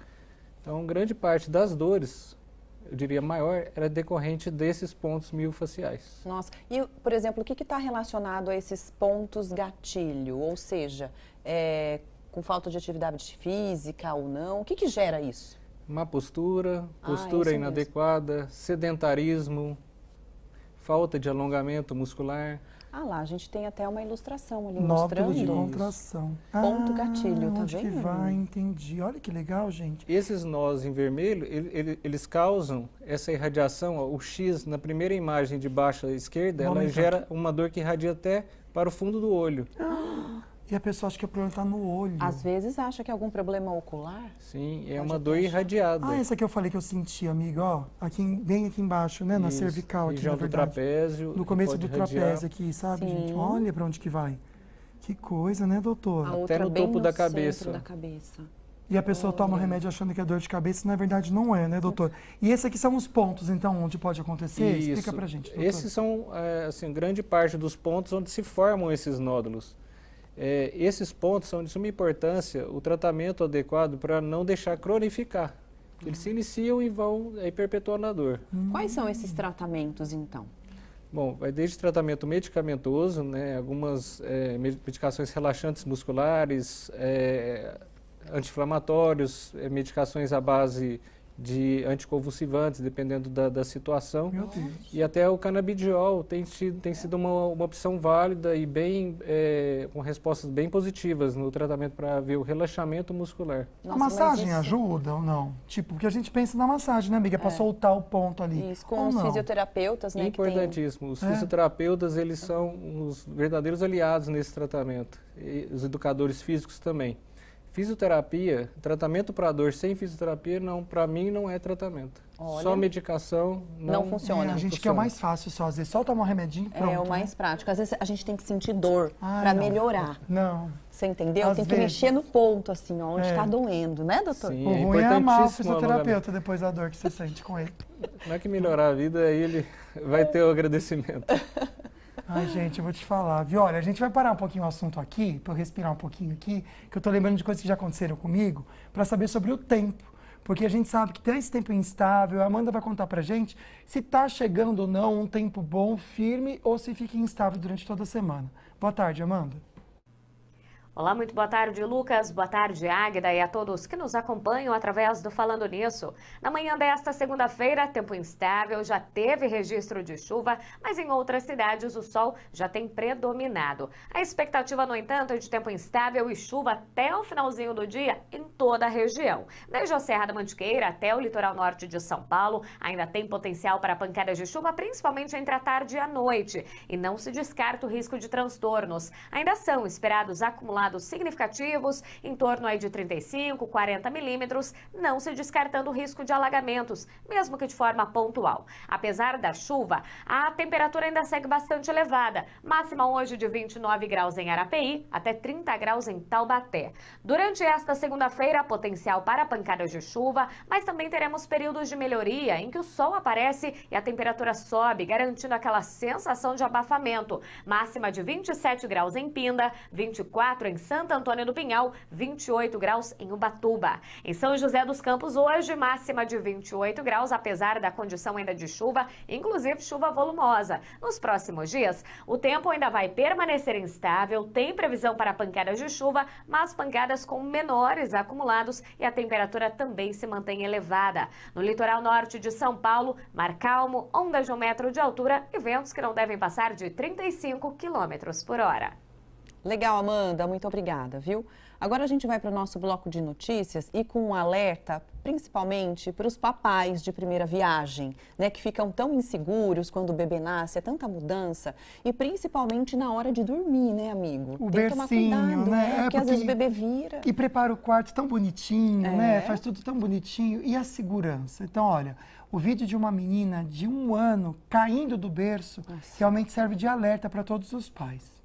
Então, grande parte das dores, eu diria maior, era decorrente desses pontos miofaciais. Nossa, e por exemplo, o que está relacionado a esses pontos gatilho? Ou seja, é, com falta de atividade física ou não, o que, que gera isso? Má postura, ah, postura ah, inadequada, mesmo. sedentarismo, falta de alongamento muscular. Ah lá, a gente tem até uma ilustração ali Nódulo mostrando. de contração. Ah, Ponto gatilho, tá onde vendo? que vai, entendi. Olha que legal, gente. Esses nós em vermelho, ele, ele, eles causam essa irradiação, ó, o X na primeira imagem de baixo à esquerda, ela gera uma dor que irradia até para o fundo do olho. Ah. E a pessoa acha que o problema está no olho. Às vezes acha que é algum problema ocular. Sim, é uma dor irradiada. Ah, essa que eu falei que eu senti, amigo, ó. Aqui, bem aqui embaixo, né? Na isso. cervical aqui, Região na verdade. do trapézio. No começo do irradiar. trapézio aqui, sabe, Sim. gente? Olha para onde que vai. Que coisa, né, doutor? Até no topo no da, cabeça. da cabeça. E a pessoa Olha. toma o remédio achando que é dor de cabeça, na verdade não é, né, doutor? E esses aqui são os pontos, então, onde pode acontecer? Isso. Explica pra gente, doutor. Esses são, eh, assim, grande parte dos pontos onde se formam esses nódulos. É, esses pontos são de suma importância, o tratamento adequado para não deixar cronificar. Eles se iniciam e vão aí, é, perpetuando a dor. Quais são esses tratamentos, então? Bom, vai desde tratamento medicamentoso, né, algumas é, medicações relaxantes musculares, é, anti-inflamatórios, é, medicações à base de anticonvulsivantes, dependendo da, da situação. E até o canabidiol tem, sido, tem sido uma, uma opção válida e bem é, com respostas bem positivas no tratamento para ver o relaxamento muscular. Nossa, a massagem ajuda ou não? Tipo, porque a gente pensa na massagem, né, amiga? É. Para soltar o ponto ali. Isso, com os não? fisioterapeutas, né? Importantíssimo. Tem... Os é. fisioterapeutas, eles são os verdadeiros aliados nesse tratamento. E os educadores físicos também. Fisioterapia, tratamento para dor sem fisioterapia, não, para mim não é tratamento. Olha, só medicação não, não funciona. É, a gente é funciona. quer o mais fácil só, às vezes só tomar um remedinho pronto. É, é o né? mais prático. Às vezes a gente tem que sentir dor ah, para melhorar. Não. Você entendeu? Às tem vezes. que mexer no ponto, assim, ó, onde está é. Tá doendo, né, doutor? Sim, o é ruim é amar o fisioterapeuta depois da dor que você sente com ele. Como é que melhorar a vida, aí ele vai ter o agradecimento. Ai, gente, eu vou te falar, viu? Olha, a gente vai parar um pouquinho o assunto aqui, para eu respirar um pouquinho aqui, que eu tô lembrando de coisas que já aconteceram comigo, para saber sobre o tempo. Porque a gente sabe que tem esse tempo instável, a Amanda vai contar pra gente se tá chegando ou não um tempo bom, firme, ou se fica instável durante toda a semana. Boa tarde, Amanda. Olá, muito boa tarde, Lucas. Boa tarde, Águida, e a todos que nos acompanham através do Falando Nisso. Na manhã desta segunda-feira, tempo instável, já teve registro de chuva, mas em outras cidades o sol já tem predominado. A expectativa, no entanto, é de tempo instável e chuva até o finalzinho do dia em toda a região. Desde a Serra da Mantiqueira até o litoral norte de São Paulo, ainda tem potencial para pancadas de chuva, principalmente entre a tarde e a noite. E não se descarta o risco de transtornos. Ainda são esperados acumulados acumulados significativos, em torno aí de 35, 40 milímetros, não se descartando o risco de alagamentos, mesmo que de forma pontual. Apesar da chuva, a temperatura ainda segue bastante elevada, máxima hoje de 29 graus em Arapeí, até 30 graus em Taubaté. Durante esta segunda-feira, potencial para pancadas de chuva, mas também teremos períodos de melhoria em que o sol aparece e a temperatura sobe, garantindo aquela sensação de abafamento. Máxima de 27 graus em Pinda, 24 em Santo Antônio do Pinhal, 28 graus em Ubatuba. Em São José dos Campos, hoje, máxima de 28 graus, apesar da condição ainda de chuva, inclusive chuva volumosa. Nos próximos dias, o tempo ainda vai permanecer instável, tem previsão para pancadas de chuva, mas pancadas com menores acumulados e a temperatura também se mantém elevada. No litoral norte de São Paulo, mar calmo, ondas de um metro de altura e ventos que não devem passar de 35 km por hora. Legal, Amanda, muito obrigada, viu? Agora a gente vai para o nosso bloco de notícias e com um alerta, principalmente para os papais de primeira viagem, né, que ficam tão inseguros quando o bebê nasce, é tanta mudança, e principalmente na hora de dormir, né, amigo? O Tem bercinho, que tomar cuidado, né? porque, né, é, porque, às vezes o bebê vira. E prepara o quarto tão bonitinho, né? é. né? Faz tudo tão bonitinho. E a segurança? Então, olha, o vídeo de uma menina de um ano caindo do berço Nossa. realmente serve de alerta para todos os pais.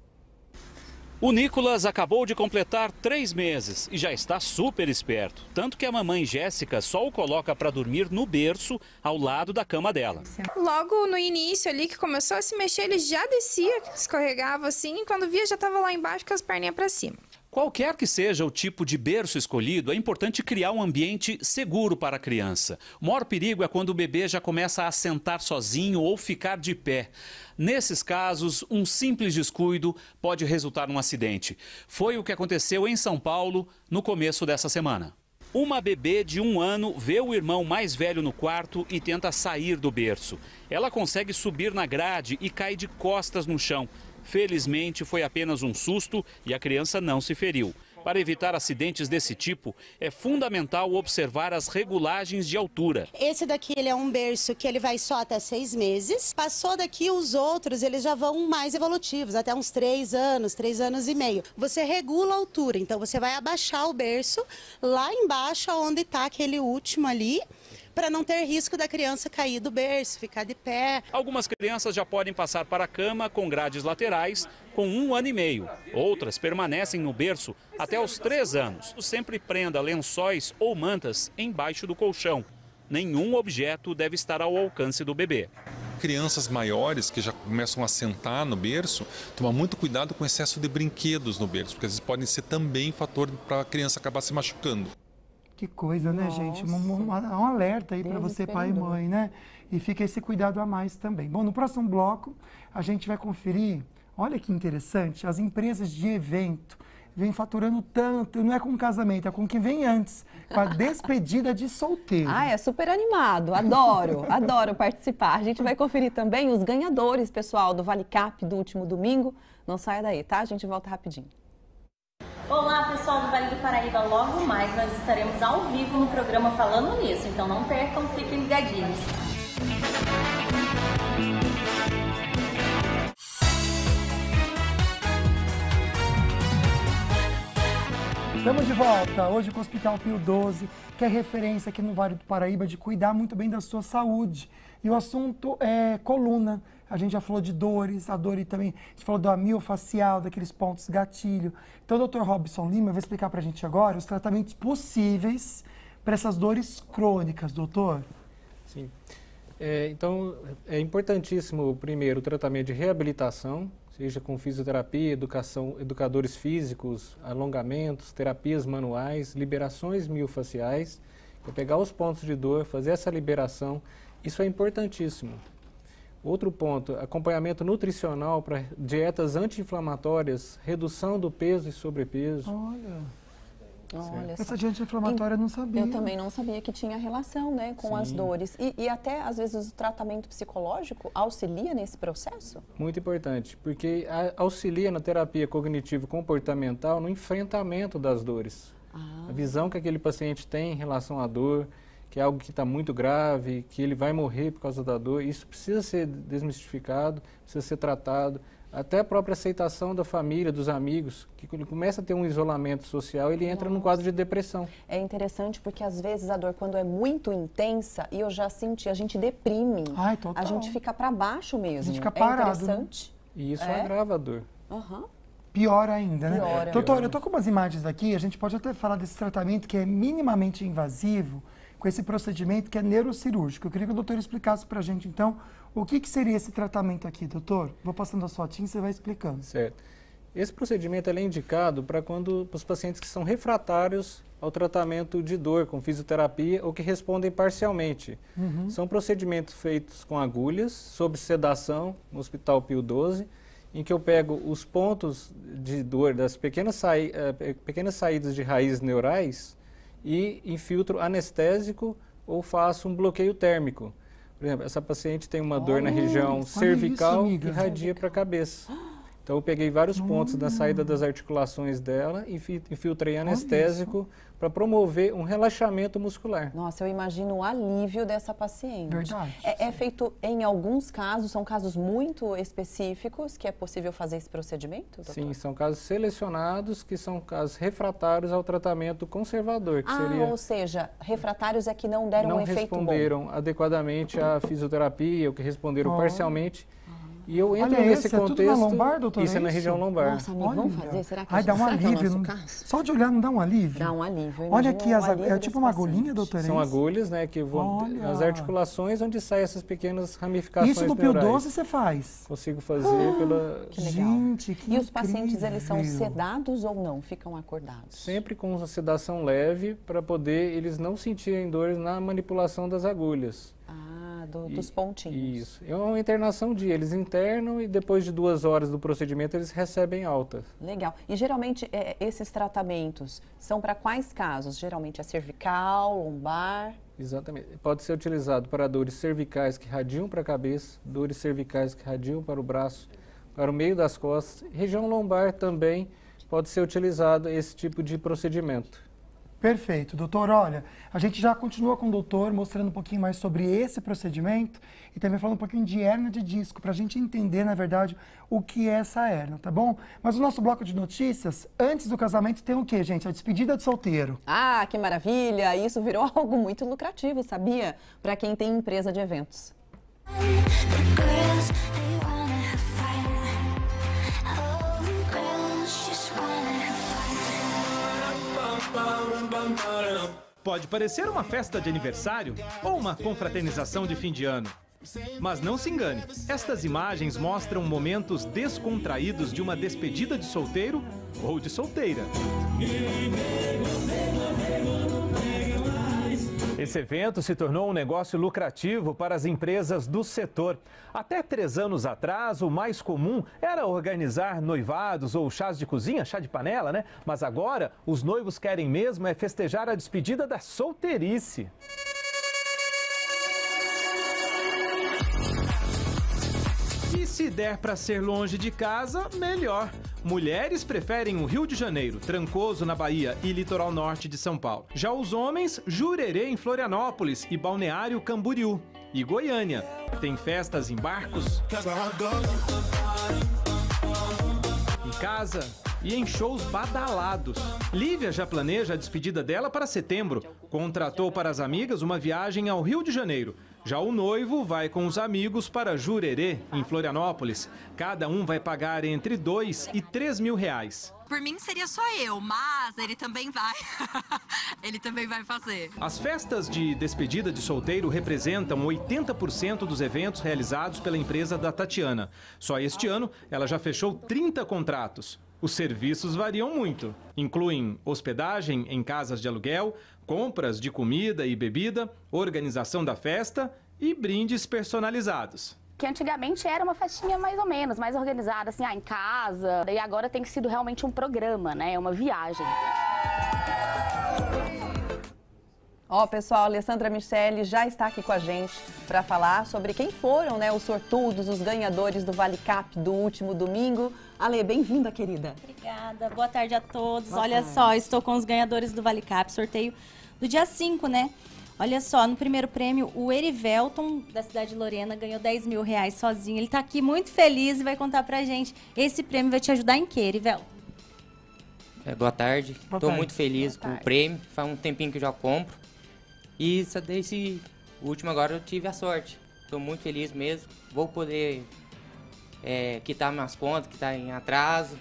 O Nicolas acabou de completar três meses e já está super esperto. Tanto que a mamãe Jéssica só o coloca para dormir no berço, ao lado da cama dela. Logo no início ali, que começou a se mexer, ele já descia, escorregava assim, e quando via já estava lá embaixo com as perninhas para cima. Qualquer que seja o tipo de berço escolhido, é importante criar um ambiente seguro para a criança. O maior perigo é quando o bebê já começa a sentar sozinho ou ficar de pé. Nesses casos, um simples descuido pode resultar num acidente. Foi o que aconteceu em São Paulo no começo dessa semana. Uma bebê de um ano vê o irmão mais velho no quarto e tenta sair do berço. Ela consegue subir na grade e cai de costas no chão. Felizmente, foi apenas um susto e a criança não se feriu. Para evitar acidentes desse tipo, é fundamental observar as regulagens de altura. Esse daqui ele é um berço que ele vai só até seis meses. Passou daqui os outros, eles já vão mais evolutivos, até uns três anos, três anos e meio. Você regula a altura, então você vai abaixar o berço lá embaixo, onde está aquele último ali para não ter risco da criança cair do berço, ficar de pé. Algumas crianças já podem passar para a cama com grades laterais com um ano e meio. Outras permanecem no berço até os três anos. Sempre prenda lençóis ou mantas embaixo do colchão. Nenhum objeto deve estar ao alcance do bebê crianças maiores que já começam a sentar no berço, tomar muito cuidado com o excesso de brinquedos no berço, porque às vezes podem ser também fator para a criança acabar se machucando. Que coisa, né, Nossa. gente? Um, um, um, alerta aí para você, pai e mãe, né? E fica esse cuidado a mais também. Bom, no próximo bloco, a gente vai conferir, olha que interessante, as empresas de evento vêm faturando tanto, não é com casamento, é com quem vem antes, com a despedida de solteiro. Ah, é super animado, adoro, adoro participar. A gente vai conferir também os ganhadores, pessoal, do Vale Cap do último domingo. Não saia daí, tá? A gente volta rapidinho. Olá pessoal do Vale do Paraíba, logo mais nós estaremos ao vivo no programa falando nisso, então não percam, fiquem ligadinhos. Estamos de volta, hoje com o Hospital Pio 12, que é referência aqui no Vale do Paraíba de cuidar muito bem da sua saúde. E o assunto é coluna. A gente já falou de dores, a dor e também, a gente falou do amiofacial, daqueles pontos gatilho. Então, o Dr. Robson Lima vai explicar para a gente agora os tratamentos possíveis para essas dores crônicas, doutor. Sim. É, então, é importantíssimo, primeiro, o tratamento de reabilitação, seja com fisioterapia, educação, educadores físicos, alongamentos, terapias manuais, liberações miofaciais, é pegar os pontos de dor, fazer essa liberação, isso é importantíssimo. Outro ponto, acompanhamento nutricional para dietas anti-inflamatórias, redução do peso e sobrepeso. Olha. Olha Essa dieta inflamatória eu não sabia. Eu também não sabia que tinha relação né, com Sim. as dores. E, e, até, às vezes, o tratamento psicológico auxilia nesse processo? Muito importante, porque auxilia na terapia cognitivo-comportamental no enfrentamento das dores. Ah. A visão que aquele paciente tem em relação à dor, que é algo que está muito grave, que ele vai morrer por causa da dor. Isso precisa ser desmistificado, precisa ser tratado. Até a própria aceitação da família, dos amigos, que quando ele começa a ter um isolamento social, ele entra Nossa. num quadro de depressão. É interessante porque às vezes a dor, quando é muito intensa, e eu já senti, a gente deprime. Ai, total. A gente fica para baixo mesmo. A gente fica é parado. É interessante. E isso é? agrava a dor. Uhum pior ainda, né? Doutor, eu tô com umas imagens aqui, a gente pode até falar desse tratamento que é minimamente invasivo, com esse procedimento que é neurocirúrgico. Eu queria que o doutor explicasse para a gente, então, o que, que, seria esse tratamento aqui, doutor? Vou passando as fotinhas e você vai explicando. Certo. Esse procedimento é indicado para quando os pacientes que são refratários ao tratamento de dor com fisioterapia ou que respondem parcialmente. Uhum. São procedimentos feitos com agulhas, sob sedação, no Hospital Pio 12, em que eu pego os pontos de dor das pequenas, saí eh, pequenas saídas de raízes neurais e infiltro anestésico ou faço um bloqueio térmico. Por exemplo, essa paciente tem uma dor na região cervical isso, e irradia para a cabeça. Ah, então eu peguei vários hum. pontos da saída das hum. articulações dela e infiltrei anestésico para promover um relaxamento muscular. Nossa, eu imagino o alívio dessa paciente. Verdade. É, é, feito em alguns casos, são casos muito específicos que é possível fazer esse procedimento? Doutor? Sim, são casos selecionados que são casos refratários ao tratamento conservador. Que ah, seria... ou seja, refratários é que não deram não um efeito bom. Não responderam adequadamente à fisioterapia, ou que responderam oh. parcialmente e eu entro Olha, nesse esse, contexto. É tudo na lombar, doutora? Isso é, na é região lombar. Nossa, amigo, Olha. vamos fazer? Será que Ai, dá um é alívio. Não... Só de olhar não dá um alívio? Dá um alívio. Olha aqui, as, ag... é tipo uma agulhinha, doutora? É são agulhas, né, que vão Olha. as articulações onde saem essas pequenas ramificações Isso no Pio 12 você faz? Consigo fazer ah, pela... Que legal. Gente, que E incrível. os pacientes, eles são sedados ou não? Ficam acordados? Sempre com uma sedação leve para poder eles não sentirem dores na manipulação das agulhas do, dos pontinhos. Isso. É uma internação de Eles internam e depois de duas horas do procedimento eles recebem alta. Legal. E geralmente é, esses tratamentos são para quais casos? Geralmente é cervical, lombar? Exatamente. Pode ser utilizado para dores cervicais que radiam para a cabeça, dores cervicais que radiam para o braço, para o meio das costas. Região lombar também pode ser utilizado esse tipo de procedimento. Perfeito, doutor. Olha, a gente já continua com o doutor mostrando um pouquinho mais sobre esse procedimento e também falando um pouquinho de hernia de disco, para a gente entender, na verdade, o que é essa hernia, tá bom? Mas o nosso bloco de notícias, antes do casamento, tem o quê, gente? A despedida de solteiro. Ah, que maravilha! Isso virou algo muito lucrativo, sabia? Para quem tem empresa de eventos. Música Pode parecer uma festa de aniversário ou uma confraternização de fim de ano. Mas não se engane, estas imagens mostram momentos descontraídos de uma despedida de solteiro ou de solteira. Esse evento se tornou um negócio lucrativo para as empresas do setor. Até três anos atrás, o mais comum era organizar noivados ou chás de cozinha, chá de panela, né? Mas agora, os noivos querem mesmo é festejar a despedida da solteirice. E se der para ser longe de casa, melhor. Mulheres preferem o Rio de Janeiro, Trancoso na Bahia e litoral norte de São Paulo. Já os homens, Jurerê em Florianópolis e Balneário Camboriú. E Goiânia, tem festas em barcos, em casa e em shows badalados. Lívia já planeja a despedida dela para setembro. Contratou para as amigas uma viagem ao Rio de Janeiro já o noivo vai com os amigos para Jurerê, em Florianópolis. Cada um vai pagar entre 2 e 3 mil reais. Por mim seria só eu, mas ele também vai. ele também vai fazer. As festas de despedida de solteiro representam 80% dos eventos realizados pela empresa da Tatiana. Só este ano, ela já fechou 30 contratos. Os serviços variam muito, incluem hospedagem em casas de aluguel, compras de comida e bebida, organização da festa e brindes personalizados que antigamente era uma festinha mais ou menos, mais organizada, assim, ah, em casa. E agora tem sido realmente um programa, né? É uma viagem. Ó, oh, pessoal, a Alessandra Michele já está aqui com a gente para falar sobre quem foram, né, os sortudos, os ganhadores do Vale Cap do último domingo. Ale, bem-vinda, querida. Obrigada. Boa tarde a todos. Boa Olha tarde. só, estou com os ganhadores do Vale Cap, sorteio do dia 5, né? Olha só, no primeiro prêmio, o Erivelton, da cidade de Lorena, ganhou 10 mil reais sozinho. Ele está aqui muito feliz e vai contar a gente. Esse prêmio vai te ajudar em quê, Erivelton? É, boa tarde. Estou muito feliz com o prêmio. Faz um tempinho que eu já compro. E só desse último agora eu tive a sorte. Estou muito feliz mesmo. Vou poder é, quitar minhas contas, que tá em atraso.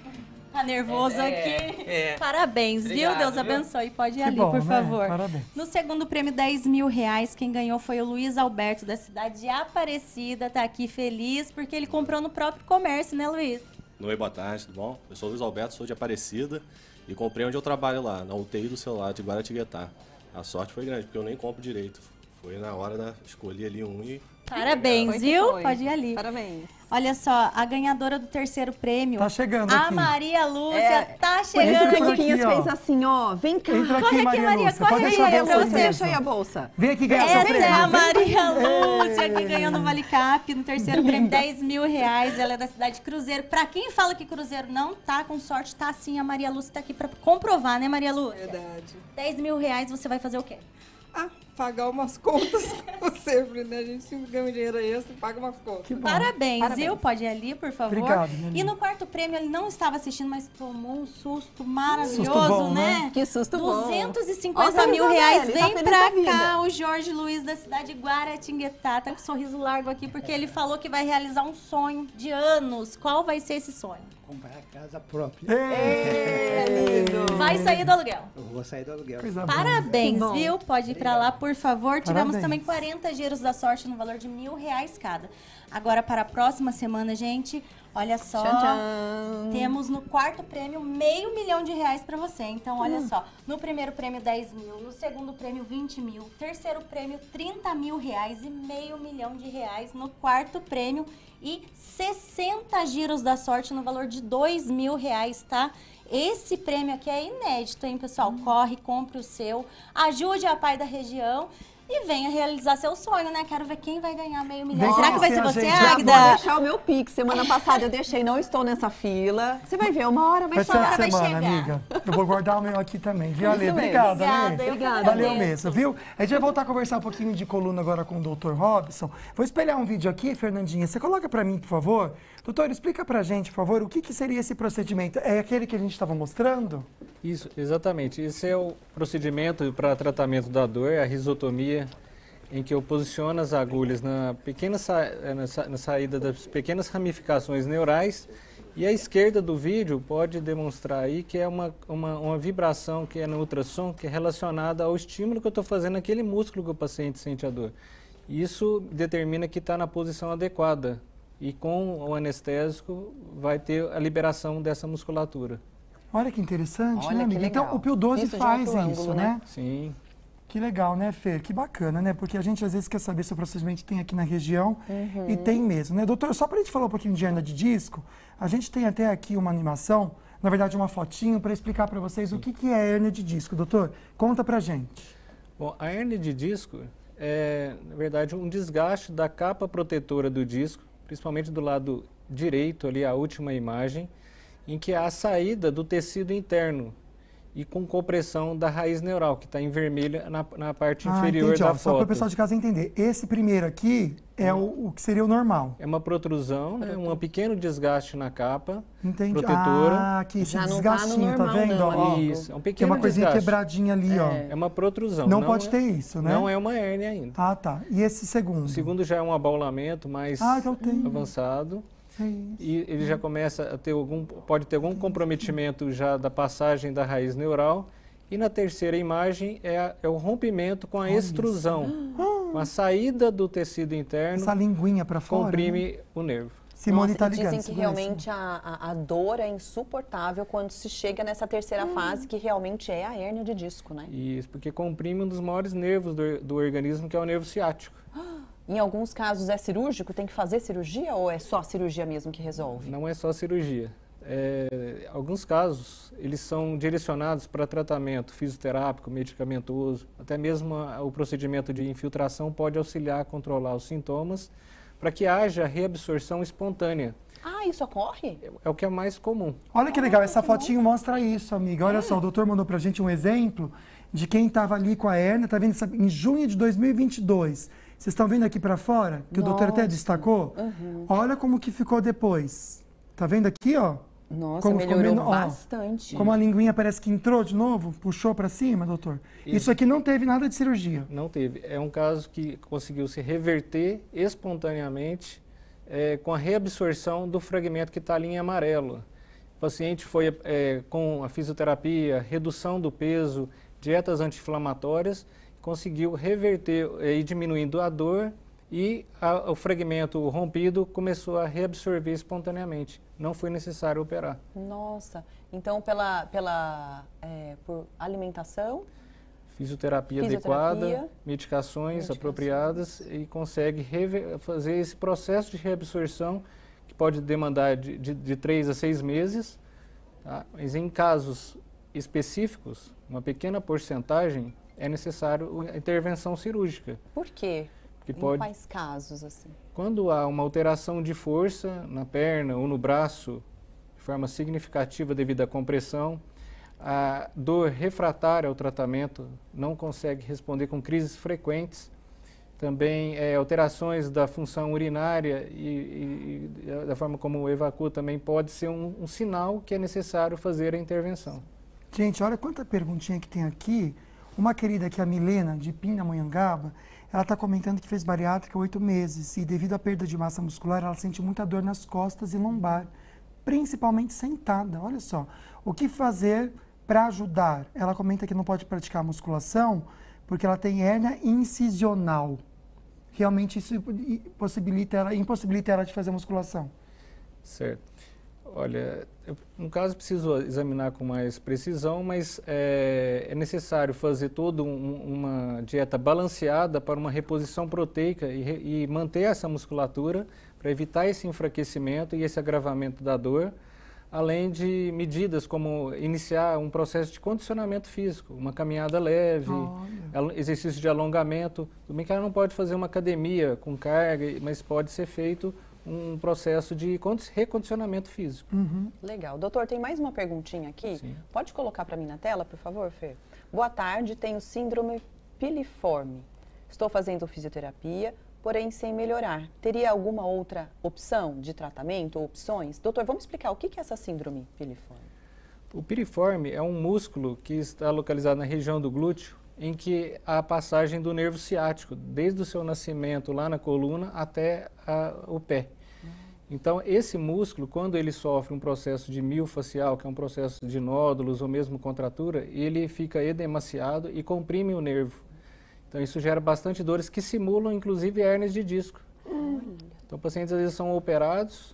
Tá nervoso é, aqui. É. Parabéns, Obrigado, viu? Deus viu? abençoe. Pode ir que ali, bom, por né? favor. Parabéns. No segundo prêmio, 10 mil reais. Quem ganhou foi o Luiz Alberto, da cidade de Aparecida. Tá aqui feliz, porque ele comprou no próprio comércio, né, Luiz? Oi, boa tarde, tudo bom? Eu sou o Luiz Alberto, sou de Aparecida e comprei onde eu trabalho lá, na UTI do celular de Guaratinguetá. A sorte foi grande, porque eu nem compro direito. Foi na hora da escolhi ali um e. Parabéns, viu? Pode ir ali. Parabéns. Olha só, a ganhadora do terceiro prêmio. Tá chegando A aqui. Maria Lúcia é, tá chegando. Por isso que o fez assim, ó. Vem cá. Entra corre aqui, Maria, Lúcia. corre aí. pra você. Deixa aí a bolsa. Vem aqui ganhar Essa seu prêmio. Essa é a Maria é. Lúcia que ganhou no Vale Cap, no terceiro prêmio, 10 mil reais. Ela é da cidade de Cruzeiro. Pra quem fala que Cruzeiro não tá com sorte, tá sim. A Maria Lúcia tá aqui pra comprovar, né, Maria Lúcia? Verdade. 10 mil reais, você vai fazer o quê? Ah, pagar umas contas sempre, né? A gente sempre ganha um dinheiro extra e paga umas contas. Que bom. Parabéns, Parabéns, viu? Pode ir ali, por favor. Obrigado, e no quarto prêmio, ele não estava assistindo, mas tomou um susto maravilhoso, susto bom, né? né? Que susto 250 bom. mil reais. Vem tá pra cá o Jorge Luiz da cidade de Guaratinguetá. Tá com um sorriso largo aqui, porque ele falou que vai realizar um sonho de anos. Qual vai ser esse sonho? Comprar casa própria. É, lindo. Vai sair do aluguel. Eu vou sair do aluguel. Parabéns, viu? Pode ir pra lá, por por favor. Parabéns. Tivemos também 40 giros da sorte no valor de mil reais cada. Agora, para a próxima semana, gente, olha só. Tchan, tchan. Temos no quarto prêmio meio milhão de reais para você. Então, olha hum. só. No primeiro prêmio, 10 mil. No segundo prêmio, 20 mil. Terceiro prêmio, 30 mil reais e meio milhão de reais no quarto prêmio. E 60 giros da sorte no valor de 2 mil reais, tá? Esse prêmio aqui é inédito, hein, pessoal? Corre, compre o seu, ajude a Pai da Região e venha realizar seu sonho, né? Quero ver quem vai ganhar meio milhão. Será que vai ser você, gente. Agda? Eu vou deixar o meu pix. Semana passada eu deixei, não estou nessa fila. Você vai ver, uma hora vai Essa chegar. Semana, vai chegar. amiga. Eu vou guardar o meu aqui também. Viu, Ale? Obrigada, Obrigada, Obrigada. Valeu mesmo, viu? A gente vai voltar a conversar um pouquinho de coluna agora com o Dr. Robson. Vou espelhar um vídeo aqui, Fernandinha. Você coloca para mim, por favor. Doutor, explica pra gente, por favor, o que, que seria esse procedimento? É aquele que a gente estava mostrando? Isso, exatamente. Esse é o procedimento para tratamento da dor, é a risotomia em que eu posiciono as agulhas na, pequena eh, sa na saída das pequenas ramificações neurais e a esquerda do vídeo pode demonstrar aí que é uma, uma, uma vibração que é no ultrassom, que é relacionada ao estímulo que eu estou fazendo naquele músculo que o paciente sente a dor. Isso determina que está na posição adequada e com o anestésico vai ter a liberação dessa musculatura. Olha que interessante, Olha né, que amiga? Então, legal. Então o Pio 12 isso é faz isso, ângulo, né? né? Sim. Que legal, né, Fer? Que bacana, né? Porque a gente às vezes quer saber se o procedimento tem aqui na região uhum. e tem mesmo, né? Doutor, só para a gente falar um pouquinho de hernia de disco, a gente tem até aqui uma animação, na verdade uma fotinho, para explicar para vocês o que, que é hernia de disco. Doutor, conta para gente. Bom, a hernia de disco é, na verdade, um desgaste da capa protetora do disco, principalmente do lado direito ali, a última imagem, em que há é a saída do tecido interno e com compressão da raiz neural, que está em vermelho na, na parte ah, inferior entendi, da ó, foto. Só para o pessoal de casa entender. Esse primeiro aqui é hum. o, o que seria o normal. É uma protrusão, é. Né, um pequeno desgaste na capa entendi. protetora. Ah, aqui, esse Já tá desgastinho, tá, tá vendo? Não, isso, é um pequeno Tem uma coisinha desgaste. quebradinha ali, é. ó. É, é uma protrusão. Não, não pode é, ter isso, né? Não é uma hérnia ainda. Ah, tá. E esse segundo? O segundo já é um abaulamento mais ah, então avançado. É e ele já é. começa a ter algum, pode ter algum comprometimento já da passagem da raiz neural. E na terceira imagem é, a, é o rompimento com a Olha extrusão, isso. com a saída do tecido interno. Essa linguinha para fora. Comprime né? o nervo. Simone está ligando. Dizem que realmente a, a, dor é insuportável quando se chega nessa terceira hum. fase, que realmente é a hérnia de disco, né? Isso, porque comprime um dos maiores nervos do, do organismo, que é o nervo ciático. Ah. Em alguns casos é cirúrgico, tem que fazer cirurgia ou é só a cirurgia mesmo que resolve? Não é só a cirurgia. É, alguns casos eles são direcionados para tratamento fisioterápico, medicamentoso, até mesmo a, o procedimento de infiltração pode auxiliar a controlar os sintomas para que haja reabsorção espontânea. Ah, isso ocorre? É, é o que é mais comum. Olha que legal, ah, essa fotinho mostra isso, amiga. Olha é. só, o doutor mandou para gente um exemplo de quem estava ali com a hernia. Está vendo, em junho de 2022. Vocês estão vendo aqui para fora, que Nossa. o Dr. até destacou? Uhum. Olha como que ficou depois. Tá vendo aqui, ó? Nossa, como melhorou ó, bastante. como a linguinha parece que entrou de novo, puxou para cima, doutor. Isso. Isso. aqui não teve nada de cirurgia. Não teve. É um caso que conseguiu se reverter espontaneamente é, com a reabsorção do fragmento que está ali em amarelo. O paciente foi é, com a fisioterapia, redução do peso, dietas anti-inflamatórias conseguiu reverter e eh, diminuindo a dor e a, o fragmento rompido começou a reabsorver espontaneamente. Não foi necessário operar. Nossa, então pela, pela é, por alimentação, fisioterapia, fisioterapia adequada, medicações, medicações, apropriadas e consegue rever, fazer esse processo de reabsorção que pode demandar de, de, de três a seis meses, tá? mas em casos específicos, uma pequena porcentagem é necessário a intervenção cirúrgica. Por quê? Porque em pode... quais casos assim? Quando há uma alteração de força na perna ou no braço de forma significativa devido à compressão, a dor refratária ao tratamento não consegue responder com crises frequentes. Também é, alterações da função urinária e, e, e, da forma como evacua também pode ser um, um sinal que é necessário fazer a intervenção. Gente, olha quanta perguntinha que tem aqui. Uma querida que é a Milena, de Pindamonhangaba, ela está comentando que fez bariátrica oito meses e devido à perda de massa muscular, ela sente muita dor nas costas e lombar, principalmente sentada. Olha só, o que fazer para ajudar? Ela comenta que não pode praticar musculação porque ela tem hérnia incisional. Realmente isso ela, impossibilita ela de fazer musculação. Certo. Olha, eu, no caso preciso examinar com mais precisão, mas é, é necessário fazer toda um, uma dieta balanceada para uma reposição proteica e, e manter essa musculatura para evitar esse enfraquecimento e esse agravamento da dor, além de medidas como iniciar um processo de condicionamento físico, uma caminhada leve, exercício de alongamento. Tudo bem que ela não pode fazer uma academia com carga, mas pode ser feito um processo de recondicionamento físico. Uhum. Legal. Doutor, tem mais uma perguntinha aqui. Sim. Pode colocar para mim na tela, por favor, Fê? Boa tarde, tenho síndrome piliforme. Estou fazendo fisioterapia, porém sem melhorar. Teria alguma outra opção de tratamento ou opções? Doutor, vamos explicar o que é essa síndrome piliforme. O piriforme é um músculo que está localizado na região do glúteo em que a passagem do nervo ciático, desde o seu nascimento lá na coluna até a, o pé. Uhum. Então, esse músculo, quando ele sofre um processo de miofascial, que é um processo de nódulos ou mesmo contratura, ele fica edemaciado e comprime o nervo. Então, isso gera bastante dores que simulam, inclusive, hernias de disco. Uhum. Então, pacientes às vezes são operados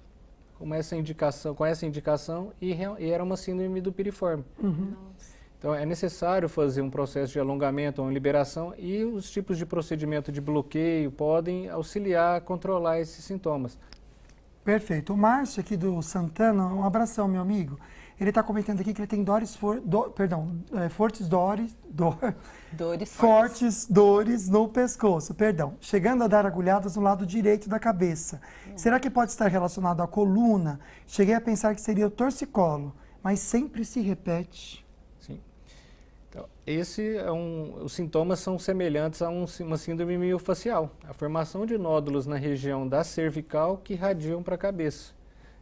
com essa indicação, com essa indicação e, e era uma síndrome do piriforme. Uhum. Nossa. Então, é necessário fazer um processo de alongamento ou liberação e os tipos de procedimento de bloqueio podem auxiliar a controlar esses sintomas. Perfeito. O Márcio aqui do Santana, um abração, meu amigo. Ele está comentando aqui que ele tem dores, for, do, perdão, é, fortes dores, dor, dores fortes dores no pescoço, perdão, chegando a dar agulhadas no lado direito da cabeça. Hum. Será que pode estar relacionado à coluna? Cheguei a pensar que seria o torcicolo, mas sempre se repete. Então, esse é um, os sintomas são semelhantes a um, uma síndrome miofacial, a formação de nódulos na região da cervical que irradiam para a cabeça.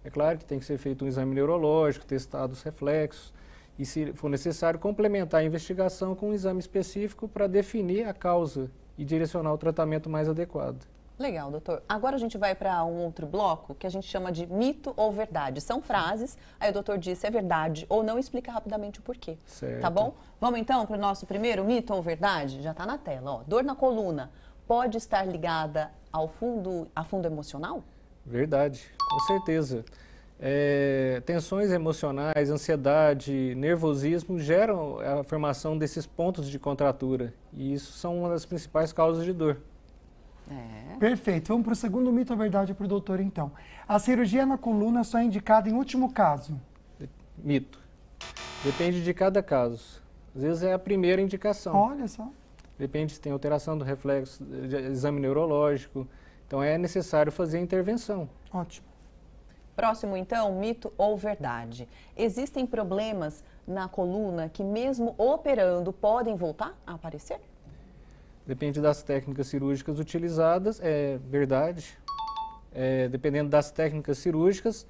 É claro que tem que ser feito um exame neurológico, testado os reflexos e, se for necessário, complementar a investigação com um exame específico para definir a causa e direcionar o tratamento mais adequado. Legal, doutor. Agora a gente vai para um outro bloco que a gente chama de mito ou verdade. São frases, aí o doutor diz se é verdade ou não explica rapidamente o porquê. Tá certo. Tá bom? Vamos então para o nosso primeiro mito ou verdade? Já está na tela, ó. Dor na coluna pode estar ligada ao fundo, a fundo emocional? Verdade, com certeza. É, tensões emocionais, ansiedade, nervosismo geram a formação desses pontos de contratura e isso são uma das principais causas de dor. É. Perfeito. Vamos para o segundo mito ou verdade para o doutor, então. A cirurgia na coluna só é indicada em último caso? Mito. Depende de cada caso. Às vezes é a primeira indicação. Olha só. Depende se tem alteração do reflexo, exame neurológico. Então é necessário fazer a intervenção. Ótimo. Próximo, então, mito ou verdade. Existem problemas na coluna que, mesmo operando, podem voltar a aparecer? Depende das técnicas cirúrgicas utilizadas, é verdade. É, dependendo das técnicas cirúrgicas,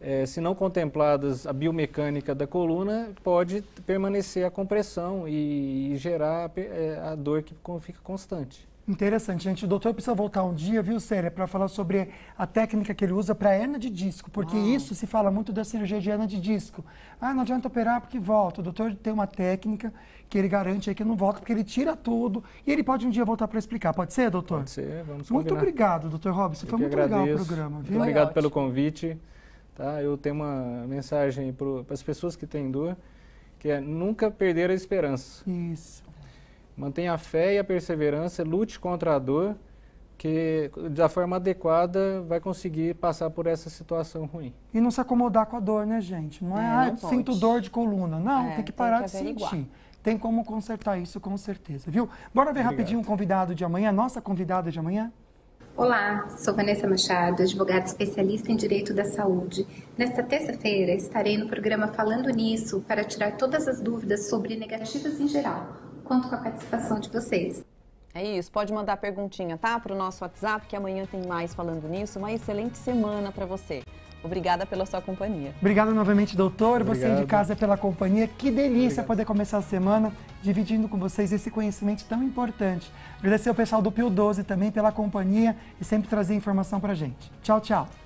é, se não contempladas a biomecânica da coluna, pode permanecer a compressão e, e gerar a, é, a dor que fica constante. Interessante, gente. O doutor precisa voltar um dia, viu, Célia, para falar sobre a técnica que ele usa para hernia de disco, porque ah. isso se fala muito da cirurgia de hernia de disco. Ah, não adianta operar porque volta. O doutor tem uma técnica que ele garante aí que não volta, porque ele tira tudo e ele pode um dia voltar para explicar. Pode ser, doutor? Pode ser, vamos combinar. Muito obrigado, doutor Robson. Foi muito agradeço. legal o programa. Viu? Muito obrigado pelo convite. Tá? Eu tenho uma mensagem para as pessoas que têm dor, que é nunca perder a esperança. Isso. Mantenha a fé e a perseverança, lute contra a dor, que da forma adequada vai conseguir passar por essa situação ruim. E não se acomodar com a dor, né, gente? Não é, é ah, não ah, sinto dor de coluna. Não, é, tem que parar tem que de sentir. Igual. Tem como consertar isso com certeza, viu? Bora ver Obrigado. rapidinho o convidado de amanhã, nossa convidada de amanhã. Olá, sou Vanessa Machado, advogada especialista em direito da saúde. Nesta terça-feira estarei no programa Falando Nisso para tirar todas as dúvidas sobre negativas em geral quanto com a participação de vocês. É isso, pode mandar perguntinha, tá? Para o nosso WhatsApp, que amanhã tem mais falando nisso. Uma excelente semana para você. Obrigada pela sua companhia. Obrigado novamente, doutor. Obrigado. Você de casa pela companhia. Que delícia Obrigado. poder começar a semana dividindo com vocês esse conhecimento tão importante. Agradecer ao pessoal do Pio 12 também pela companhia e sempre trazer informação para gente. Tchau, tchau.